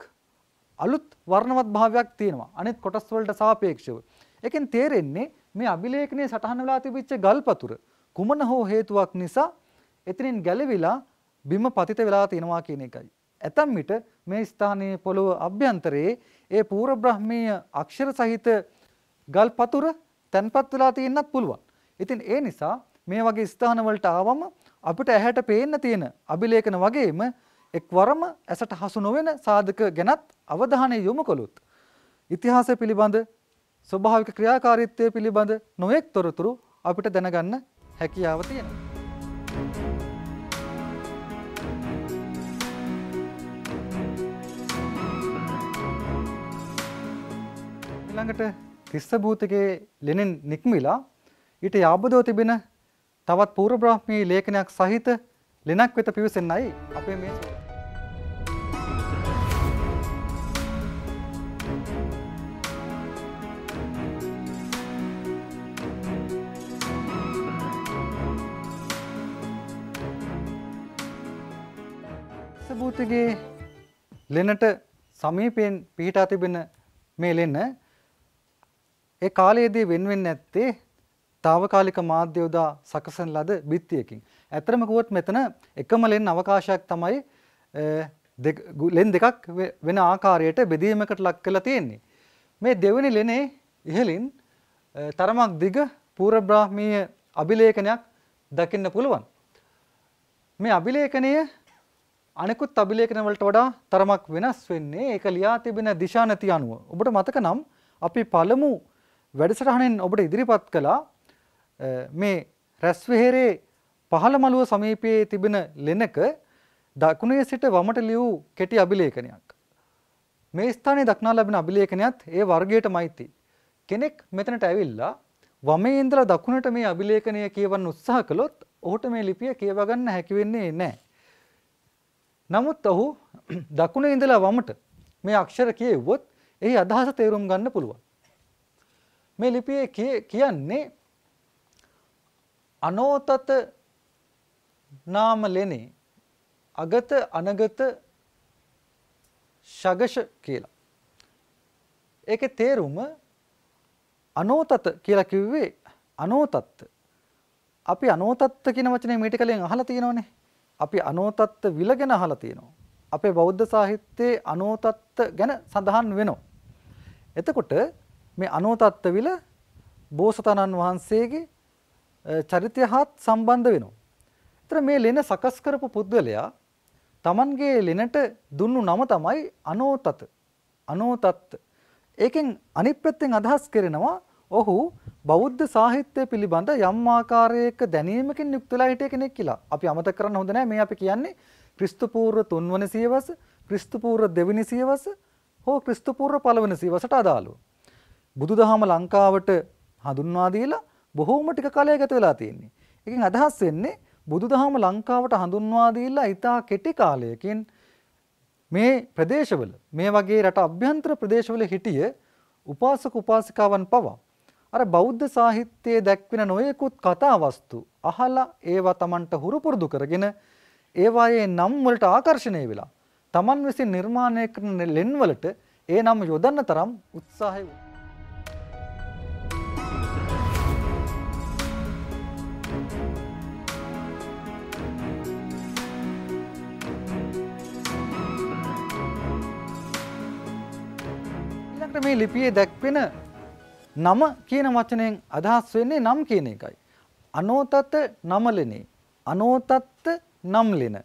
අලුත් වර්ණවත් භාවයක් තියෙනවා. අනෙත් කොටස් වලට සාපේක්ෂව. එකෙන් තේරෙන්නේ මේ අභිලේඛනයේ සටහන් වෙලා තිබිච්ච ගල්පතුර කුමන හෝ හේතුවක් නිසා එතනින් ගැලවිලා බිම පතිත වෙලා තියෙනවා කියන එකයි. ඇතැම් විට මේ ස්ථානයේ පොළොව අභ්‍යන්තරයේ ඒ පූර්ව බ්‍රහ්මීය අක්ෂර සහිත ගල් පතුර තැන්පත් වෙලා තියෙන්නත් පුළුවන්. ඉතින් ඒ නිසා මේ වගේ ස්ථානවලට ආවම අපිට ඇහැට පේන්න තියෙන අභිලේඛන වගේම එක්වරම ඇසට හසු නොවන සාධක ගැනත් අවධානය යොමු කළොත් ඉතිහාසය පිළිබඳ ස්වභාවික ක්‍රියාකාරීත්වය පිළිබඳ නොයෙක් තොරතුරු අපිට දැනගන්න හැකියාව තියෙනවා. ඊළඟට තිස්ස භූතිකයේ ලෙනෙන් නික්මිලා ඊට යාබදෝ තිබෙන තවත් පූර්ව බ්‍රාහ්මී ලේඛනයක් සහිත ලෙනක් වෙත පිවිසෙන්නයි අපේ මේ භූතිගේ ලෙනට සමීපයෙන් පිහිටා තිබෙන මේ ලෙන්න ඒ කාලයේදී වෙන් වෙන්නේ නැත්තේ తాවකාලික මාධ්‍ය යොදා සකසන ලද බිත්තියකින්. ඇත්තම කිව්වොත් මෙතන එකම ලෙන් අවකාශයක් තමයි ලෙන් දෙකක් වෙන ආකාරයට බෙදීමකට ලක් කරලා තියෙන්නේ. මේ දෙවෙනි ලෙනේ ඉහළින් තරමක් දිග පූර්වබ්‍රාහ්මීය අභිලේඛනයක් දකින්න පුළුවන්. මේ අභිලේඛනය අනෙකුත් අභිලේඛන වලට වඩා තරමක් වෙනස් වෙන්නේ ඒක ලියා තිබෙන දිශානති අනුව. ඔබට මතක නම් අපි පළමු වැඩසටහනෙන් ඔබට ඉදිරිපත් කළා මේ රැස්වෙහෙරේ පහළ මළුව සමීපයේ තිබෙන ලෙනක දකුණේ සිට වමට ලියූ කෙටි අභිලේඛනයක්. මේ ස්ථානයේ දක්නා ලැබෙන අභිලේඛනයත් ඒ වර්ගයට මයිති. කෙනෙක් මෙතනට ඇවිල්ලා වමේ ඉඳලා දකුණට මේ අභිලේඛනය කියවන්න උත්සාහ කළොත් ඔහුට මේ ලිපිය කියවගන්න හැකි වෙන්නේ නැහැ. නමුත් ඔහු දකුණේ ඉඳලා වමට මේ අක්ෂර කියෙව්වොත් එහි අදහස තේරුම් ගන්න පුළුවන්. මේ ලිපියේ කියන්නේ අනෝතත නාම ලෙනේ අගත අනගත ශගෂ කියලා. ඒකේ තේරුම අනෝතත කියලා කිව්වේ අනෝතත්ත. අපි අනෝතත්ත කියන වචනේ මීට කලින් අහලා තියෙනවනේ. අපි අනෝතත්ත විලගෙන අහලා තියෙනවා. අපේ බෞද්ධ සාහිත්‍යයේ අනෝතත්ත ගැන සඳහන් වෙනවා. එතකොට මේ අනෝතත්ත්වවිල බෝසතාණන් වහන්සේගේ චරිතය හාත් සම්බන්ධ වෙනවා. එතන මේ ලෙන සකස් කරපු පුද්ගලයා Tamanගේ ලෙනට දුන්නු නම තමයි අනෝතත. අනෝතත්. ඒකෙන් අනිත් පැත්තෙන් අදහස් කරනවා ඔහු බෞද්ධ සාහිත්‍ය පිළිබඳ යම් ආකාරයක දැනීමකින් යුක්තලා හිටිය කෙනෙක් කියලා. අපි අමතක කරන්න හොඳ නෑ මේ අපි කියන්නේ ක්‍රිස්තු පූර්ව 3 වන සියවස, ක්‍රිස්තු පූර්ව 2 වෙනි සියවස හෝ ක්‍රිස්තු පූර්ව 1 වෙනි සියවසට අදාළව. බුදුදහම ලංකාවට හඳුන්වා දීලා බොහෝම ටික කාලයක් ගත වෙලා තියෙන්නේ. එකෙන් අදහස් වෙන්නේ බුදුදහම ලංකාවට හඳුන්වා දීලා ඊටා කෙටි කාලයකින් මේ ප්‍රදේශවල මේ වගේ රට අභ්‍යන්තර ප්‍රදේශවල හිටිය උපාසක උපාසිකාවන් පවා අර බෞද්ධ සාහිත්‍යයේ දැක්වෙන නොයෙකුත් කතාවස්තු අහලා ඒවා Tamanට හුරු පුරුදු කරගෙන ඒවායේ නම් වලට ආකර්ෂණය වෙලා Taman විසින් නිර්මාණය කරන ලෙන් වලට ඒ නම් යොදන්න තරම් උත්සාහය අපිට මේ ලිපියේ දැක්වෙන නම කියන වචනයෙන් අදහස් වෙන්නේ නම් කියන එකයි. අනෝතත නමලෙනේ. අනෝතත්ත නම්ලෙන.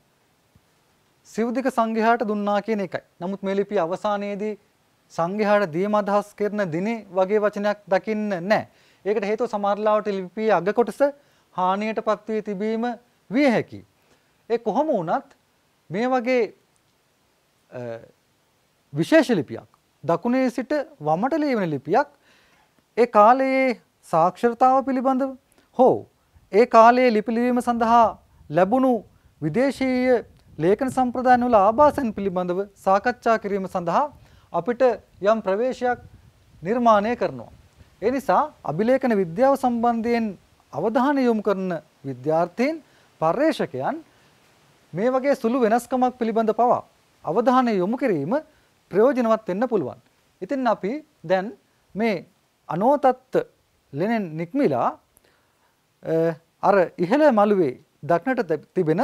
සිව්දික සංඝයාට දුන්නා කියන එකයි. නමුත් මේ ලිපිය අවසානයේදී සංඝයාට දීම අදහස් කරන දිනේ වගේ වචනයක් දකින්න නැහැ. ඒකට හේතුව සමහරලාවට ලිපියේ අග කොටස හානියටපත් වී තිබීම විය හැකියි. ඒ කොහොම වුණත් මේ වගේ විශේෂ ලිපියක් දකුණේ සිට වමට ලියවෙන ලිපියක් ඒ කාලයේ සාක්ෂරතාව පිළිබඳව හෝ ඒ කාලයේ ලිපි ලිවීම සඳහා ලැබුණු විදේශීය ලේඛන සම්ප්‍රදායන් වල ආభాසයන් පිළිබඳව සාකච්ඡා කිරීම සඳහා අපිට යම් ප්‍රවේශයක් නිර්මාණය කරනවා. ඒ නිසා අභිලේඛන විද්‍යාව සම්බන්ධයෙන් අවධානය යොමු කරන විද්‍යාර්ථීන් පර්යේෂකයන් මේ වගේ සුළු වෙනස්කමක් පිළිබඳ පවා අවධානය යොමු කිරීම ප්‍රයෝජනවත් වෙන්න පුළුවන්. ඉතින් අපි දැන් මේ අනෝතත්ත ලෙනෙන් නික්මිලා අර ඉහළ මළුවේ දක්නට තිබෙන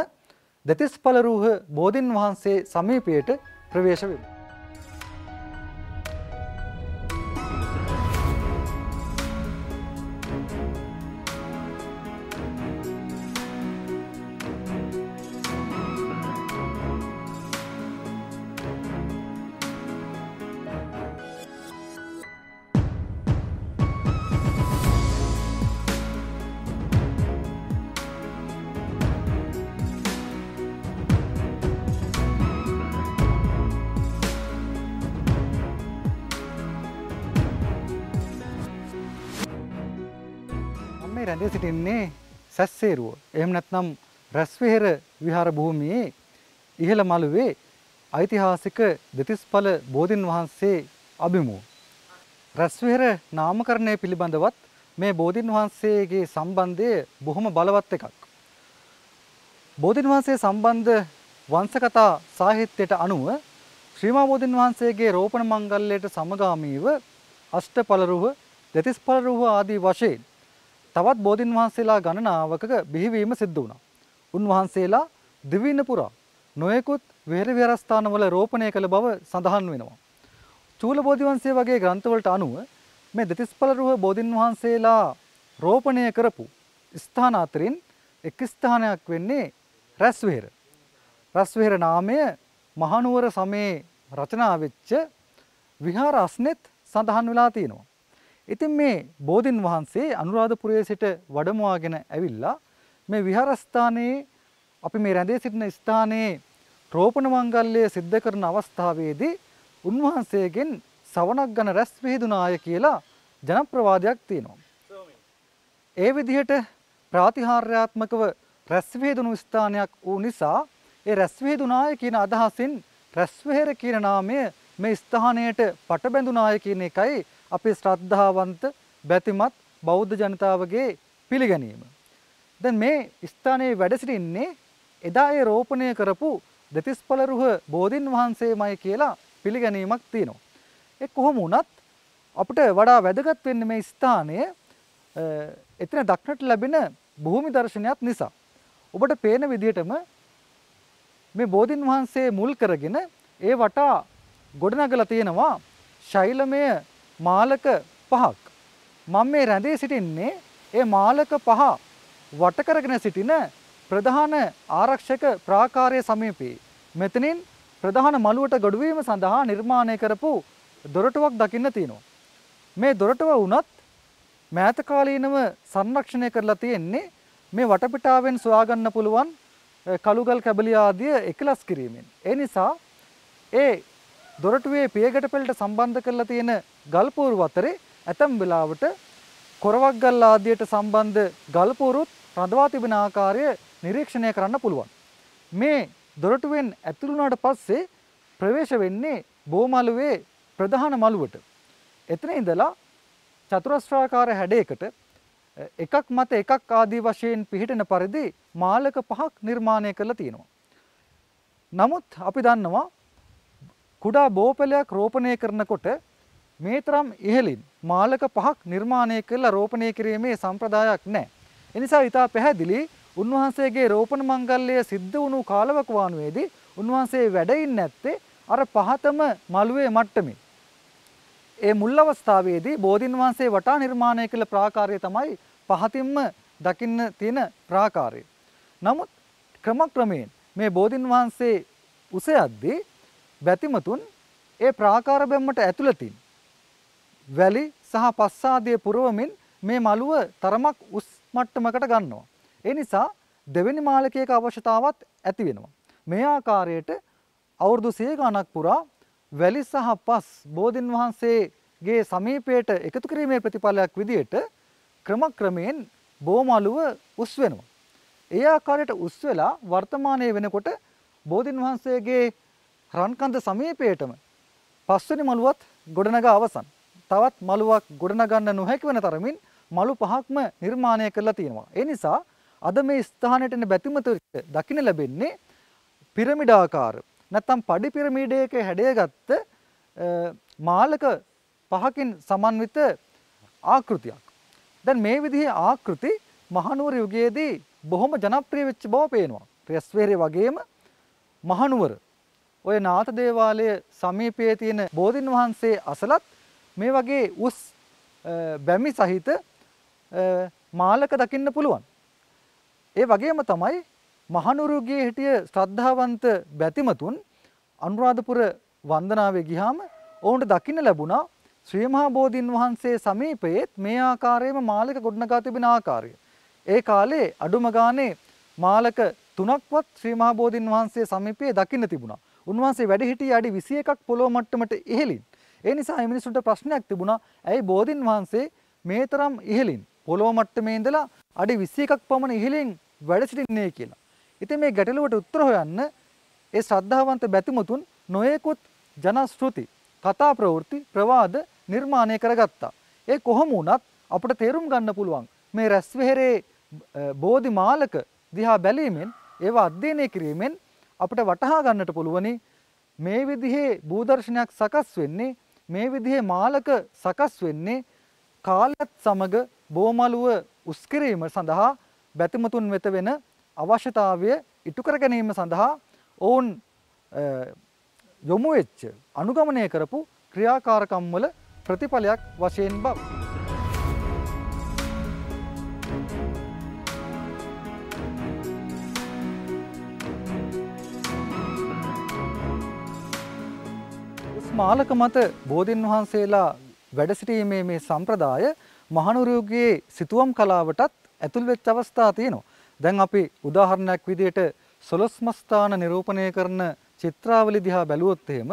දෙතිස්ඵල රූහ බෝධින් වහන්සේ සමීපයට ප්‍රවේශ වෙනවා. රැස්ව සිටින්නේ සැස්සේරුව. එහෙම නැත්නම් රැස්විහෙර විහාර භූමියේ ඉහළ මළුවේ ඓතිහාසික දෙතිස්ඵල බෝධින් වහන්සේ අභිමුව. රැස්විහෙර නාමකරණය පිළිබඳවත් මේ බෝධින් වහන්සේගේ සම්බන්ධය බොහොම බලවත් එකක්. බෝධින් වහන්සේ සම්බන්ධ වංශකතා සාහිත්‍යයට අනුව ශ්‍රීමා බෝධින් වහන්සේගේ රෝපණ මංගල්‍යයට සමගාමීව අෂ්ටඵලරුව දෙතිස්ඵලරුව ආදී වශයෙන් තවත් බෝධීන් වහන්සේලා ගණනාවකක බිහිවීම සිද්ධ වුණා. උන්වහන්සේලා දිවින පුරා නොයෙකුත් විහෙර විහාරස්ථානවල රෝපණය කළ බව සඳහන් වෙනවා. චූල බෝධිවංශය වගේ ග්‍රන්ථවලට අනුව මේ දෙතිස්පලරුව බෝධීන් වහන්සේලා රෝපණය කරපු ස්ථාන අතරින් එක් ස්ථානයක් වෙන්නේ රැස්විහෙර. රැස්විහෙර නාමය මහනුවර සමයේ රචනා වෙච්ච විහාර අස්නෙත් සඳහන් වෙලා තියෙනවා. ඉතින් මේ බෝධින් වහන්සේ අනුරාධපුරයේ සිට වඩමවාගෙන ඇවිල්ලා මේ විහාරස්ථානයේ අපි මේ රැඳේ සිටින ස්ථානයේ රෝපණ මංගල්‍යය සිද්ධ කරන අවස්ථාවේදී උන්වහන්සේගෙන් සවනක් ගැන රැස් පිහිදුනාය කියලා ජනප්‍රවාදයක් තියෙනවා. ඒ විදිහට ප්‍රාතිහාර්යාත්මකව රැස් පිහිදුණු ස්ථානයක් වූ නිසා ඒ රැස් පිහිදුනාය කියන අදහසින් රැස්වෙහෙර කියන නාමය මේ ස්ථානයට පටබැඳුනාය කියන එකයි අපේ ශ්‍රද්ධාවන්ත බැතිමත් බෞද්ධ ජනතාවගේ පිළිගැනීම. දැන් මේ ස්ථානයේ වැඩ සිටින්නේ එදා ඒ රෝපණය කරපු දෙතිස්පලරුහ බෝධින් වහන්සේමයි කියලා පිළිගැනීමක් තියෙනවා. ඒ කොහොම වුණත් අපිට වඩා වැදගත් වෙන්නේ මේ ස්ථානය එතන දක්නට ලැබෙන භූමි දර්ශනයක් නිසා. ඔබට පේන විදිහටම මේ බෝධින් වහන්සේ මුල් කරගෙන ඒ වටා ගොඩනගලා තියෙනවා ශෛලමය මාලක පහක්. මම මේ රැඳී සිටින්නේ ඒ මාලක පහ වටකරගෙන සිටින ප්‍රධාන ආරක්ෂක ප්‍රාකාරය සමීපයේ. මෙතනින් ප්‍රධාන මළුවට ගොඩුවීම සඳහා නිර්මාණය කරපු දොරටුවක් දකින්න තියෙනවා. මේ දොරටුව වුණත් මෑතකාලීනව සංරක්ෂණය කරලා තියෙන්නේ මේ වටපිටාවෙන් සොයාගන්න පුළුවන් කළුගල් කැබලි ආදිය එකලස් කිරීමෙන්. ඒ නිසා ඒ දොරටුවේ පියගැටපෙළට සම්බන්ධ කරලා තියෙන ගල්පූරු අතරේ ඇතැම් වෙලාවට කොරවක්ගල් ආදියට සම්බන්ධ ගල්පූරුත් රඳවා තිබෙන ආකාරය නිරීක්ෂණය කරන්න පුළුවන්. මේ දොරටුවෙන් ඇතුළුනාට පස්සේ ප්‍රවේශ වෙන්නේ බෝමලුවේ ප්‍රධාන මළුවට. එතන ඉඳලා චතුරස්ත්‍රාකාර හැඩයකට එකක් මත එකක් ආදී වශයෙන් පිහිටන පරිදි මාලක පහක් නිර්මාණය කරලා තියෙනවා. නමුත් අපි දන්නවා කුඩා බෝපලයක් රෝපණය කරනකොට මේ තරම් ඉහලින් මාලක පහක් නිර්මාණය කරලා රෝපණය කිරීමේ සම්ප්‍රදායක් නැහැ. එනිසා ඉතා පැහැදිලි උන්වහන්සේගේ රෝපණ මංගල්‍යය සිද්ධ වුණු කාලවක වානුවේදී උන්වහන්සේ වැඩ නැත්තේ අර පහතම මළුවේ මට්ටමේ. ඒ මුල් අවස්ථාවේදී බෝධින් වහන්සේ වටා නිර්මාණය කළ ප්‍රාකාරය තමයි පහතින්ම දකින්න තියෙන ප්‍රාකාරය. නමුත් ක්‍රමක්‍රමයෙන් මේ බෝධින් වහන්සේ උසයද්දී බැතිමතුන් ඒ ප්‍රාකාර බැම්මට ඇතුළතින් වැලි සහ පස්සාදයේ පුරවමින් මේ මළුව තරමක් උස් මට්ටමකට ගන්නවා. ඒ නිසා දෙවෙනි මාලකයක අවශ්‍යතාවත් ඇති වෙනවා. මේ ආකාරයට අවුරුදු සිය ගණක් පුරා වැලි සහ පස් බෝධින් වහන්සේගේ සමීපයට එකතු කිරීමේ ප්‍රතිඵලයක් විදියට ක්‍රමක්‍රමයෙන් බෝමලුව උස් වෙනවා. ඒ ආකාරයට උස් වෙලා වර්තමානයේ වෙනකොට බෝධින් වහන්සේගේ රන්කන්ද සමීපයටම පස්වෙනි මළුවත් ගොඩනගා අවසන්. තවත් මළුවක් ගොඩනගන්න නොහැකි වෙන තරමින් මළු පහක්ම නිර්මාණය කරලා තියෙනවා. ඒ නිසා අද මේ ස්ථානයට එන බැතිමතුට දකින්න ලැබෙන්නේ පිරමිඩාකාර නැත්නම් පඩි පිරමීඩයක හැඩයගත්ත මාලක පහකින් සමන්විත ආකෘතියක්. දැන් මේ විදිහේ ආකෘති මහනුවර යුගයේදී බොහොම ජනප්‍රිය වෙච්ච බව පේනවා. ප්‍රස්වේරේ වගේම මහනුවර ඔය නාත දේවාලය සමීපයේ තියෙන බෝධින් වහන්සේ අසලත් මේ වගේ උස් බැමි සහිත මාලක දකින්න පුළුවන්. ඒ වගේම තමයි මහනුරුගේ හිටිය ශ්‍රද්ධාවන්ත බැතිමතුන් අනුරාධපුර වන්දනාවේ ගිහාම ඔවුන්ට දකින්න ලැබුණා ශ්‍රී මහා බෝධින් වහන්සේ සමීපයේත් මේ ආකාරයේම මාලක ගොඩනගා තිබෙන ආකාරය. ඒ කාලේ අඩුම ගානේ මාලක තුනක්වත් ශ්‍රී මහා බෝධින් වහන්සේ සමීපයේ දකින්න තිබුණා. උන්වහන්සේ වැඩ හිටියේ අඩි 21ක් පොළොව මට්ටමට ඉහළින්. ඒ නිසා මේ මිනිසුන්ට ප්‍රශ්නයක් තිබුණා. ඇයි බෝධින් වහන්සේ මේ තරම් ඉහළින් පොළොව මට්ටමේ ඉඳලා අඩි 21ක් පමණ ඉහළින් වැඩ සිටින්නේ කියලා. ඉතින් මේ ගැටලුවට උත්තර හොයන්න ඒ ශ්‍රද්ධාවන්ත බැතිමතුන් නොයෙකුත් ජනශ්‍රුති කතා ප්‍රවෘත්ති ප්‍රවාද නිර්මාණය කරගත්තා. ඒ කොහොම වුණත් අපට තේරුම් ගන්න පුළුවන් මේ රැස්වෙහෙරේ බෝධි මාලක දිහා බැලීමෙන් ඒවා අධ්‍යයනය කිරීමෙන් අපිට වටහා ගන්නට පුළුවනි මේ විදිහේ භූදර්ශනයක් සකස් වෙන්නේ මේ විදිහේ මාලක සකස් වෙන්නේ කාලයත් සමග බෝමලුව උස් කිරීම සඳහා බැතිමතුන් වෙත වෙන අවශ්‍යතාවය ඉටු කර ගැනීම සඳහා ඔවුන් යොමු වෙච්ච අනුගමනය කරපු ක්‍රියාකාරකම් වල ප්‍රතිඵලයක් වශයෙන් බව මාලක මත බෝධීන් වහන්සේලා වැඩසිටීමේ මේ සම්ප්‍රදාය මහනුරුවගේ සිතුවම් කලාවටත් ඇතුල් වෙච්ච අවස්ථා තියෙනවා. දැන් අපි උදාහරණයක් විදිහට සොළොස්මස්ථාන නිරූපණය කරන චිත්‍රාවලි දිහා බැලුවොත් එහෙම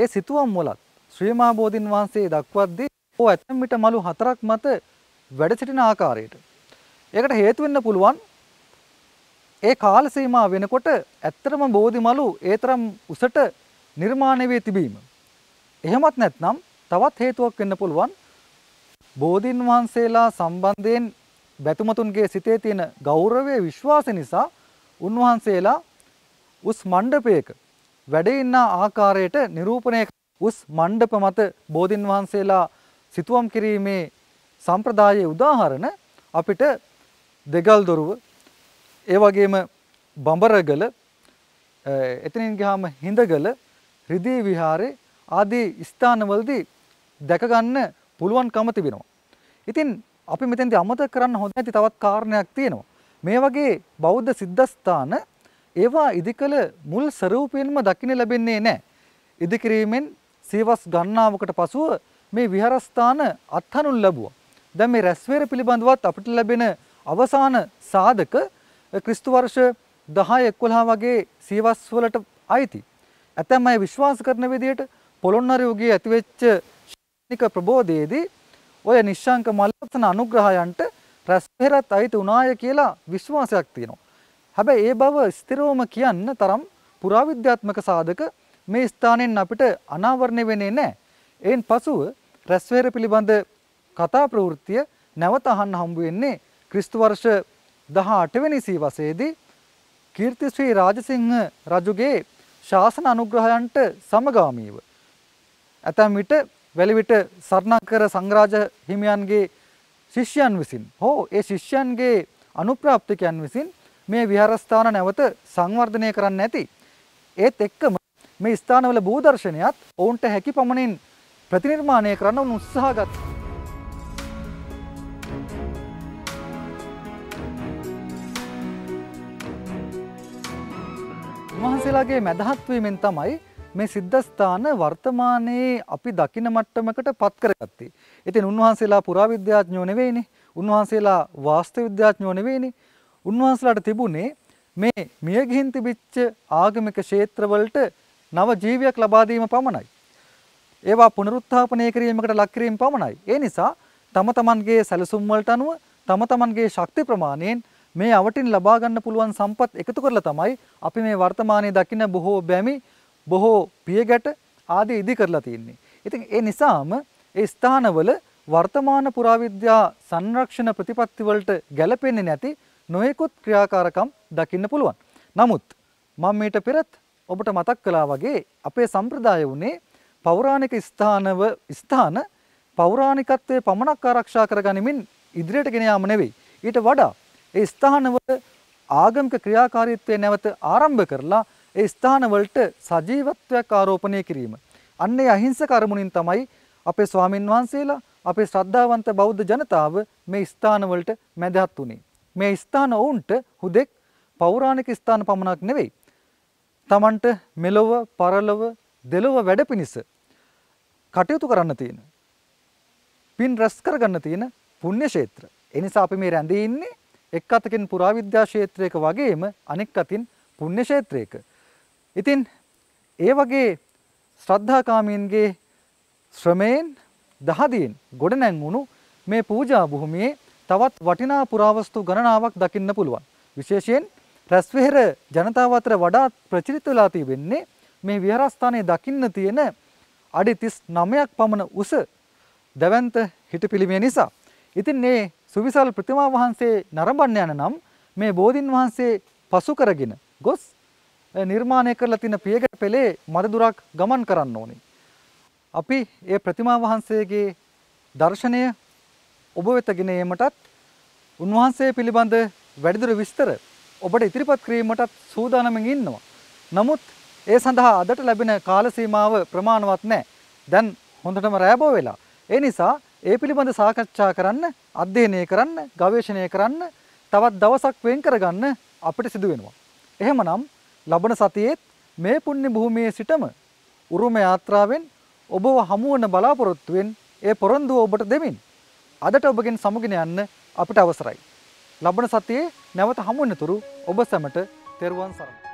ඒ සිතුවම් වලත් ශ්‍රී මහා බෝධීන් වහන්සේ දක්වද්දී ඕ ඇතැම් විට මලු හතරක් මත වැඩ සිටින ආකාරයට. ඒකට හේතු වෙන්න පුළුවන් ඒ කාල සීමා වෙනකොට ඇත්තටම බෝධි මලු ඒතරම් උසට නිර්මාණය වී තිබීම. එහෙමත් නැත්නම් තවත් හේතුවක් වෙන්න පුළුවන් බෝධීන් වහන්සේලා සම්බන්ධයෙන් බැතුමතුන්ගේ සිතේ තියෙන ගෞරවය විශ්වාස නිසා උන්වහන්සේලා උස් මණ්ඩපයක වැඩ ඉන්න ආකාරයට නිරූපණය උස් මණ්ඩප මත බෝධීන් වහන්සේලා සිතුවම් කිරීමේ සම්ප්‍රදායේ උදාහරණ අපිට දෙගල් දොරුව ඒ වගේම බඹරගල එතනින් ගියාම හිඳගල රිදී විහාරේ ආදී ස්ථානවලදී දැකගන්න පුළුවන්කම තිබෙනවා. ඉතින් අපි මෙතෙන්දී අමතක කරන්න හොඳ නැති තවත් කාරණයක් තියෙනවා. මේ වගේ බෞද්ධ සිද්ධස්ථාන ඒවා ඉදිකල මුල් ස්වරූපයෙන්ම දකින්න ලැබෙන්නේ නැහැ. ඉදිකිරීමෙන් සීවස් ගණනාවකට පසුව මේ විහාරස්ථාන අත්හනුන් ලැබුවා. දැන් මේ රැස්වැර පිළිබඳවත් අපිට ලැබෙන අවසාන සාධක ක්‍රිස්තු වර්ෂ 10 11 වගේ සීවස් වලට අයිති. ඇතැම් අය විශ්වාස කරන විදිහට පොළොන්නර යුගයේ ඇතිවෙච්ච ශානික ප්‍රබෝධයේදී ඔය නිශ්ශංක මල්වත්තන අනුග්‍රහයන්ට රැස් පෙරත් අයිති වුණාය කියලා විශ්වාසයක් තියෙනවා. හැබැයි ඒ බව ස්ථිරවම කියන්න තරම් පුරාවිද්‍යාත්මක සාධක මේ ස්ථානයෙන් අපිට අනාවරණය වෙන්නේ නැහැ. එයින් පසුව රැස්වැර පිළිබඳ කතා ප්‍රවෘත්තිය නැවත අහන්න හම්බ වෙන්නේ ක්‍රිස්තු වර්ෂ 18 වෙනි සීවසේදී කීර්තිශ්‍රී රාජසිංහ රජුගේ ශාසන අනුග්‍රහයන්ට සමගාමීව ඇතැම් විට වැලිවිට සරණංකර සංගරාජ හිමියන්ගේ ශිෂ්‍යයන් විසින් හෝ ඒ ශිෂ්‍යයන්ගේ අනුප්‍රාප්තිකයන් විසින් මේ විහාරස්ථාන නැවත සංවර්ධනය කරන්න ඇති. ඒත් එක්කම මේ ස්ථානවල බෝධර්ශනයත් ඔවුන්ට හැකි පමණින් ප්‍රතිනිර්මාණය කරන්න උත්සාහගත්. උන්වහන්සේලාගේ මැදහත්වීමෙන් තමයි මේ සිද්ධස්ථාන වර්තමානයේ අපි දකින මට්ටමකට පත් කරගත්තේ. ඉතින් උන්වහන්සේලා පුරාවිද්‍යාඥයෝ නෙවෙයිනේ. උන්වහන්සේලා වාස්තු විද්‍යාඥයෝ නෙවෙයිනේ. උන්වහන්සේලාට තිබුණේ මේ මියගිහින් තිබිච්ච ආගමික ක්ෂේත්‍රවලට නව ජීවියක් ලබා දීම පමණයි. ඒවා පුනරුත්ථාපනය කිරීමකට ලක් කිරීම පමණයි. ඒ නිසා තම තමන්ගේ සැලසුම් වලට අනුව තම තමන්ගේ ශක්ති ප්‍රමාණයෙන් මේ අවටින් ලබා ගන්න පුළුවන් සම්පත් එකතු කරලා තමයි අපි මේ වර්තමානයේ දකින බොහෝ බැමි බොහෝ පියගැට ආදී ඉදි කරලා තියෙන්නේ. ඉතින් ඒ නිසාම ඒ ස්ථානවල වර්තමාන පුරාවිද්‍යා සංරක්ෂණ ප්‍රතිපත්ති වලට ගැලපෙන්නේ නැති නොයෙකුත් ක්‍රියාකාරකම් දකින්න පුළුවන්. නමුත් මම මීට පෙරත් ඔබට මතක් කළා වගේ අපේ සම්ප්‍රදාය වුණේ පෞරාණික ස්ථානව ස්ථාන පෞරාණිකත්වයේ පමණක් ආරක්ෂා කරගනිමින් ඉදිරියට ගෙන යාම නෙවෙයි. ඊට වඩා ඒ ස්ථානවල ආගමික ක්‍රියාකාරීත්වය නැවත ආරම්භ කරලා ඒ ස්ථානවලට සජීවත්වයක් ආරෝපණය කිරීම. අන්න ඒ අහිංසක අරමුණින් තමයි අපේ ස්වාමින් වහන්සේලා අපේ ශ්‍රද්ධාවන්ත බෞද්ධ ජනතාව මේ ස්ථානවලට මැදහත් වුණේ. මේ ස්ථාන ඔවුන්ට හුදෙක් පෞරාණික ස්ථාන පමණක් නෙවෙයි. තමන්ට මෙලොව, පරලොව, දෙලොව වැඩ පිණිස කටයුතු කරන්න තියෙන. පින් රැස් කරගන්න තියෙන පුණ්‍ය ක්ෂේත්‍ර. ඒ නිසා අපි මේ රැඳී ඉන්නේ එක් අතකින් පුරාවිද්‍යා ක්ෂේත්‍රයක වගේම අනෙක් අතින් පුණ්‍ය ක්ෂේත්‍රයක. ඉතින් ඒ වගේ ශ්‍රද්ධාකාමීන්ගේ ශ්‍රමයෙන් දහදීන් ගොඩනැංවුණු මේ පූජා භූමියේ තවත් වටිනා පුරාවස්තු ගණනාවක් දකින්න පුළුවන්. විශේෂයෙන් රැස්වෙහෙර ජනතාව අතර වඩාත් ප්‍රචලිත වෙලා තිබෙන්නේ මේ විහාරස්ථානයේ දකින්න තියෙන අඩි 39ක් පමණ උස දැවැන්ත හිටපිලිමේ නිසා. ඉතින් මේ සුවිසල් ප්‍රතිමා වහන්සේ නරඹන්න යන නම් මේ බෝධින් වහන්සේ පසු කරගෙන ගොස් නිර්මාණය කරලා තියෙන පියගැට පෙළේ මරිදුරක් ගමන් කරන්න ඕනේ. අපි ඒ ප්‍රතිමා වහන්සේගේ දර්ශනය ඔබ වෙත ගෙන ඒමටත් උන්වහන්සේ පිළිබඳ වැඩිදුර විස්තර ඔබට ඉදිරිපත් කිරීමටත් සූදානමින් ඉන්නවා. නමුත් ඒ සඳහා අදට ලැබෙන කාල සීමාව ප්‍රමාණවත් නැහැ. දැන් හොඳටම රෑබෝ වෙලා. ඒ නිසා ඒ පිළිබඳ සාකච්ඡා කරන්න, අධ්‍යයනය කරන්න, ගවේෂණය කරන්න තවත් දවසක් වෙන් කරගන්න අපිට සිදු වෙනවා. එහෙමනම් ලබන සතියේත් මේ පුණ්‍ය භූමියේ සිටම උරුම යාත්‍රාවෙන් ඔබව හමුවන බලාපොරොත්තුවෙන් ඒ පොරොන්දුව ඔබට දෙමින් අදට ඔබගෙන් සමුගෙන යන්න අපිට අවසරයි. ලබන සතියේ නැවත හමුවනතුරු ඔබ සැමට තෙරුවන් සරණයි.